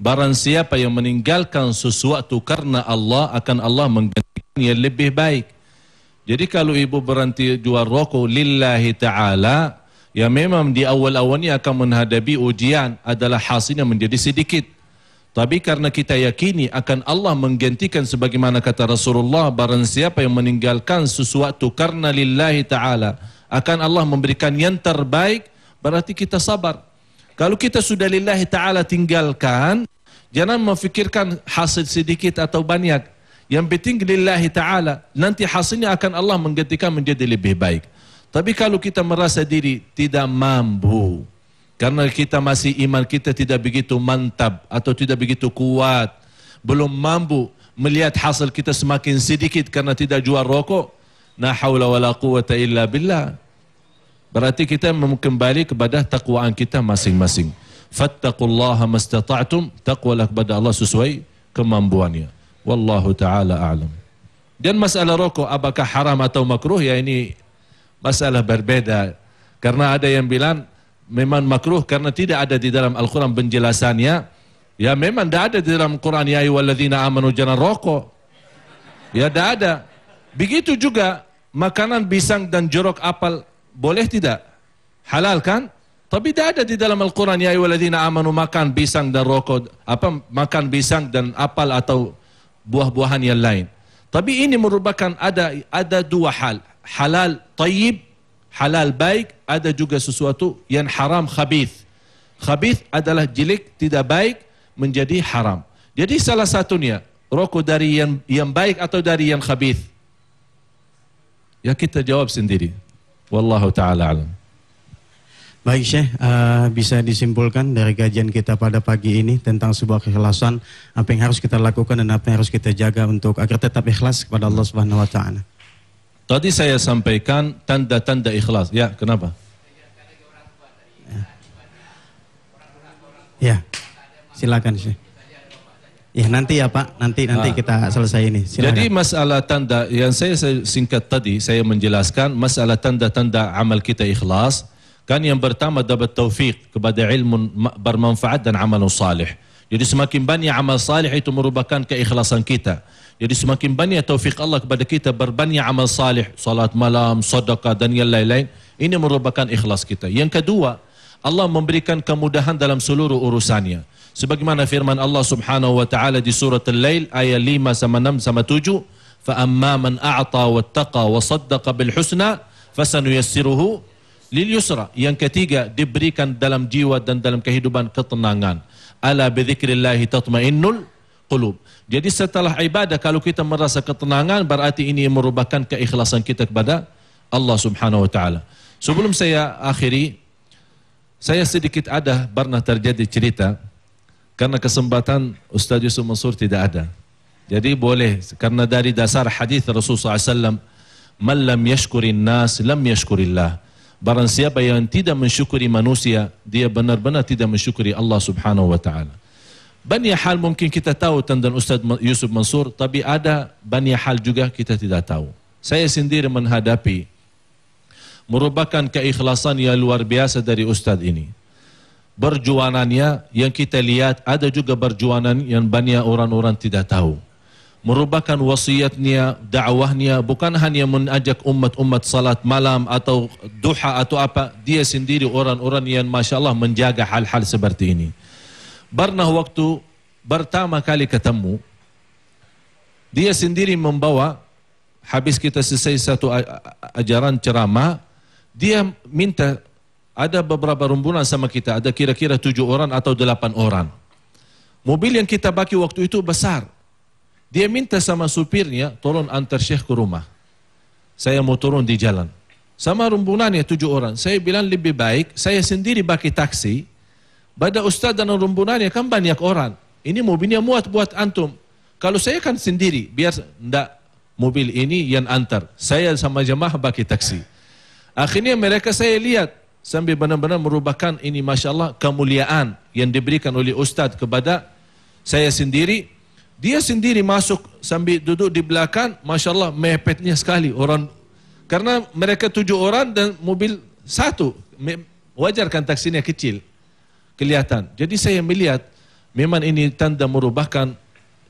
Barang siapa yang meninggalkan sesuatu karena Allah akan Allah menggantikan yang lebih baik. Jadi kalau ibu berhenti jual rokok lillahi taala, ya memang di awal-awalnya akan menghadapi ujian adalah hasilnya menjadi sedikit. Tapi karena kita yakini akan Allah menggantikan sebagaimana kata Rasulullah barang siapa yang meninggalkan sesuatu karena lillahi ta'ala akan Allah memberikan yang terbaik berarti kita sabar. Kalau kita sudah lillahi ta'ala tinggalkan jangan memikirkan hasil sedikit atau banyak. Yang penting lillahi ta'ala nanti hasilnya akan Allah menggantikan menjadi lebih baik. Tapi kalau kita merasa diri tidak mampu karena kita masih iman kita tidak begitu mantap atau tidak begitu kuat. Belum mampu melihat hasil kita semakin sedikit karena tidak jual rokok. nah hawla wa la quwata illa billah. Berarti kita kembali kepada takwaan kita masing-masing. Fattakullaha mastata'atum. Takwalah kepada Allah sesuai kemampuannya. Wallahu ta'ala a'lam. Dan masalah rokok apakah haram atau makruh ya ini masalah berbeda. Karena ada yang bilang memang makruh karena tidak ada di dalam Al-Quran penjelasannya. Ya memang tidak ada di dalam Quran ya ayyuhalladzina amanu jangan rokok. Ya tidak ada. Begitu juga makanan pisang dan jeruk apel boleh tidak? Halal kan? Tapi tidak ada di dalam Al-Quran ya ayyuhalladzina amanu makan pisang dan rokok apa makan pisang dan apel atau buah-buahan yang lain. Tapi ini merupakan ada ada dua hal, halal tayyib halal baik, ada juga sesuatu yang haram khabith. Khabith adalah jelek, tidak baik, menjadi haram. Jadi salah satunya, rokok dari yang, yang baik atau dari yang khabith? Ya kita jawab sendiri. Wallahu ta'ala alam. Baik Syekh, uh, bisa disimpulkan dari kajian kita pada pagi ini tentang sebuah keikhlasan, apa yang harus kita lakukan dan apa yang harus kita jaga untuk agar tetap ikhlas kepada Allah Subhanahu wa taala. Tadi saya sampaikan tanda-tanda ikhlas. Ya, kenapa? Ya, silakan sih. Ya nanti ya Pak, nanti nanti ah. kita selesai ini. Silakan. Jadi masalah tanda yang saya singkat tadi saya menjelaskan masalah tanda-tanda amal kita ikhlas. Kan yang pertama dapat taufik kepada ilmu bermanfaat dan amal salih. Jadi semakin banyak amal salih itu merupakan keikhlasan kita. Jadi semakin banyak taufik Allah kepada kita berbanyak amal salih, salat malam, sedekah dan yang lain-lain. Ini merupakan ikhlas kita. Yang kedua, Allah memberikan kemudahan dalam seluruh urusannya. Sebagaimana firman Allah Subhanahu wa taala di surat Al-Lail ayat 5 sama 6 sama 7, "Fa amma man a'ta wattaqa wa saddaqa bil husna fasanuyassiruhu lil yusra." Yang ketiga, diberikan dalam jiwa dan dalam kehidupan ketenangan. Ala bi dzikrillah tatmainnul qulub. Jadi setelah ibadah kalau kita merasa ketenangan berarti ini merupakan keikhlasan kita kepada Allah Subhanahu wa taala. Sebelum saya akhiri saya sedikit ada pernah terjadi cerita karena kesempatan Ustaz Yusuf Mansur tidak ada. Jadi boleh karena dari dasar hadis Rasulullah SAW, "Man lam yashkurin nas lam yashkurillah." Barang siapa yang tidak mensyukuri manusia, dia benar-benar tidak mensyukuri Allah Subhanahu wa taala. Bani Hal mungkin kita tahu tentang Ustaz Yusuf Mansur, tapi ada Bani Hal juga kita tidak tahu. Saya sendiri menghadapi merupakan keikhlasan yang luar biasa dari Ustaz ini. Berjuanannya yang kita lihat ada juga berjuanan yang banyak orang-orang tidak tahu. Merupakan wasiatnya, dakwahnya bukan hanya mengajak umat-umat salat malam atau duha atau apa. Dia sendiri orang-orang yang Masya Allah menjaga hal-hal seperti ini pernah waktu pertama kali ketemu, dia sendiri membawa, habis kita selesai satu ajaran ceramah, dia minta ada beberapa rumpunan sama kita, ada kira-kira tujuh orang atau delapan orang. Mobil yang kita pakai waktu itu besar. Dia minta sama supirnya, tolong antar Syekh ke rumah. Saya mau turun di jalan. Sama rumbunannya tujuh orang. Saya bilang lebih baik, saya sendiri pakai taksi, pada ustaz dan rumpunannya kan banyak orang. Ini mobilnya muat buat antum. Kalau saya kan sendiri, biar ndak mobil ini yang antar. Saya sama jemaah bagi taksi. Akhirnya mereka saya lihat sambil benar-benar merubahkan ini masya Allah kemuliaan yang diberikan oleh ustaz kepada saya sendiri. Dia sendiri masuk sambil duduk di belakang, masya Allah mepetnya sekali orang. Karena mereka tujuh orang dan mobil satu, wajar kan taksinya kecil kelihatan. Jadi saya melihat memang ini tanda merubahkan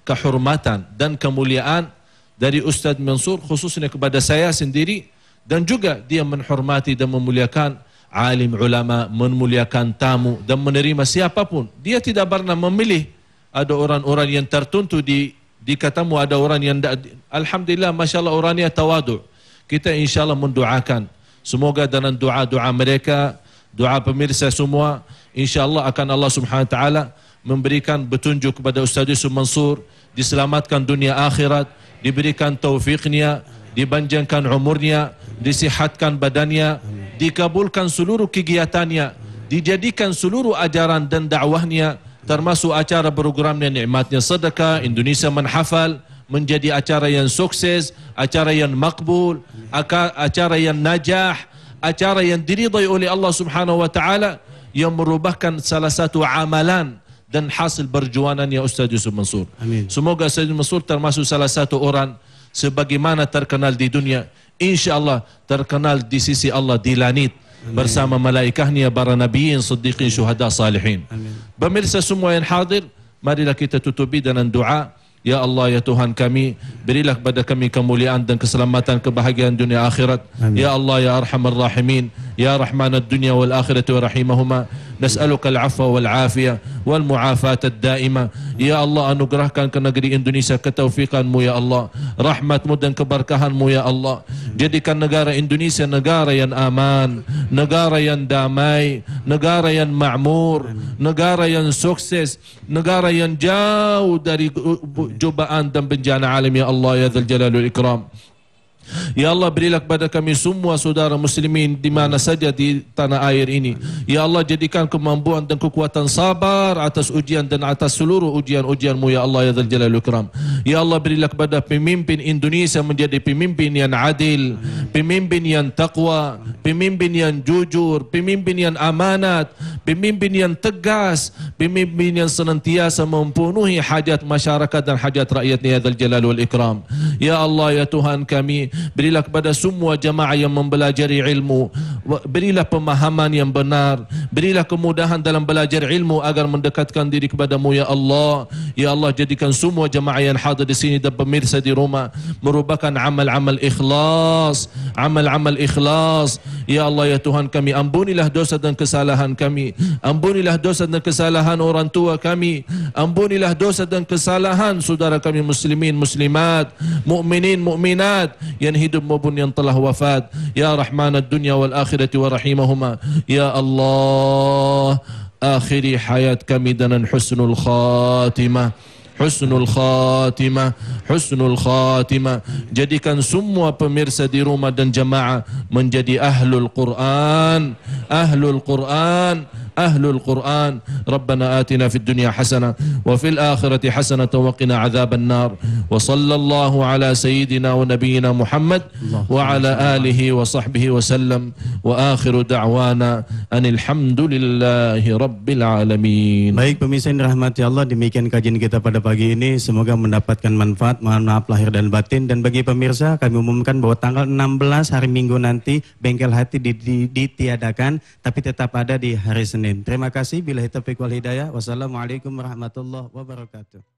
kehormatan dan kemuliaan dari Ustadz Mansur khususnya kepada saya sendiri dan juga dia menghormati dan memuliakan alim ulama, memuliakan tamu dan menerima siapapun. Dia tidak pernah memilih ada orang-orang yang tertentu di di katamu ada orang yang da, alhamdulillah masyaallah orangnya tawadu. Kita insyaallah mendoakan semoga dengan doa-doa mereka doa pemirsa semua insyaallah akan Allah Subhanahu Wa taala memberikan petunjuk kepada Ustaz Yusuf Mansur diselamatkan dunia akhirat diberikan taufiknya dibanjangkan umurnya disihatkan badannya dikabulkan seluruh kegiatannya dijadikan seluruh ajaran dan dakwahnya termasuk acara programnya nikmatnya sedekah Indonesia menhafal menjadi acara yang sukses acara yang makbul acara yang najah acara yang diridai oleh Allah Subhanahu wa taala yang merupakan salah satu amalan dan hasil berjuangan ya Ustaz Yusuf Mansur. Amin. Semoga Ustaz Yusuf Mansur termasuk salah satu orang sebagaimana terkenal di dunia, insya-Allah terkenal di sisi Allah di langit bersama malaikahnya para nabiin, siddiqin, syuhada, salihin. Amin. Pemirsa semua yang hadir, marilah kita tutupi dengan doa. Ya Allah, Ya Tuhan kami, berilah kepada kami kemuliaan dan keselamatan, kebahagiaan dunia akhirat. Amin. Ya Allah, Ya Arhamar Rahimin, Ya Rahmanat Dunia wal Akhirat wa نسألك العفو والعافية والمعافاة الدائمة يا الله أنقرهكن كنقري إندونيسيا كتوفيقانمو يا الله رحمة مدن كبركهنمو يا الله جدكن نقارة إندونيسيا نقارة ين آمان نقارة ين داماي نقارة ين معمور نقارة ين سوكسيس نقارة ين جاو داري جبآن دم بنجان عالم يا الله يا ذا الجلال والإكرام Ya Allah berilah kepada kami semua saudara muslimin di mana saja di tanah air ini. Ya Allah jadikan kemampuan dan kekuatan sabar atas ujian dan atas seluruh ujian-ujianmu ya Allah ya Dhal Jalal Ukram. Ya Allah berilah kepada pemimpin Indonesia menjadi pemimpin yang adil, pemimpin yang taqwa, pemimpin yang jujur, pemimpin yang amanat, pemimpin yang tegas, pemimpin yang senantiasa mempunuhi hajat masyarakat dan hajat rakyatnya ya Dhal Jalal Ukram. Ya Allah ya Tuhan kami Berilah kepada semua jemaah yang mempelajari ilmu. Berilah pemahaman yang benar. Berilah kemudahan dalam belajar ilmu agar mendekatkan diri kepadamu, Ya Allah. Ya Allah, jadikan semua jemaah yang hadir di sini dan pemirsa di rumah merupakan amal-amal ikhlas. Amal-amal ikhlas. Ya Allah, Ya Tuhan kami, ampunilah dosa dan kesalahan kami. Ampunilah dosa dan kesalahan orang tua kami. Ampunilah dosa dan kesalahan saudara kami muslimin, muslimat, mukminin, mukminat. ينهدم وبنيا طله وفاد يا رحمن الدنيا والآخرة ورحيمهما يا الله آخر حياة كمدنا حسن الخاتمة حسن الخاتمة حسن الخاتمة جديكن سموا pemirsa di rumah dan jemaah menjadi ahlul Quran أهل القرآن أهل القرآن ربنا آتنا في الدنيا حسنة وفي الآخرة حسنة وقنا عذاب النار وصلى الله على سيدنا ونبينا محمد وعلى آله وصحبه وسلم وآخر دعوانا أن الحمد لله رب العالمين. Baik pemirsa yang pagi ini semoga mendapatkan manfaat. Mohon maaf lahir dan batin. Dan bagi pemirsa kami umumkan bahwa tanggal 16 hari Minggu nanti bengkel hati ditiadakan tapi tetap ada di hari Senin. Terima kasih. Bila hitafiq wal hidayah. Wassalamualaikum warahmatullahi wabarakatuh.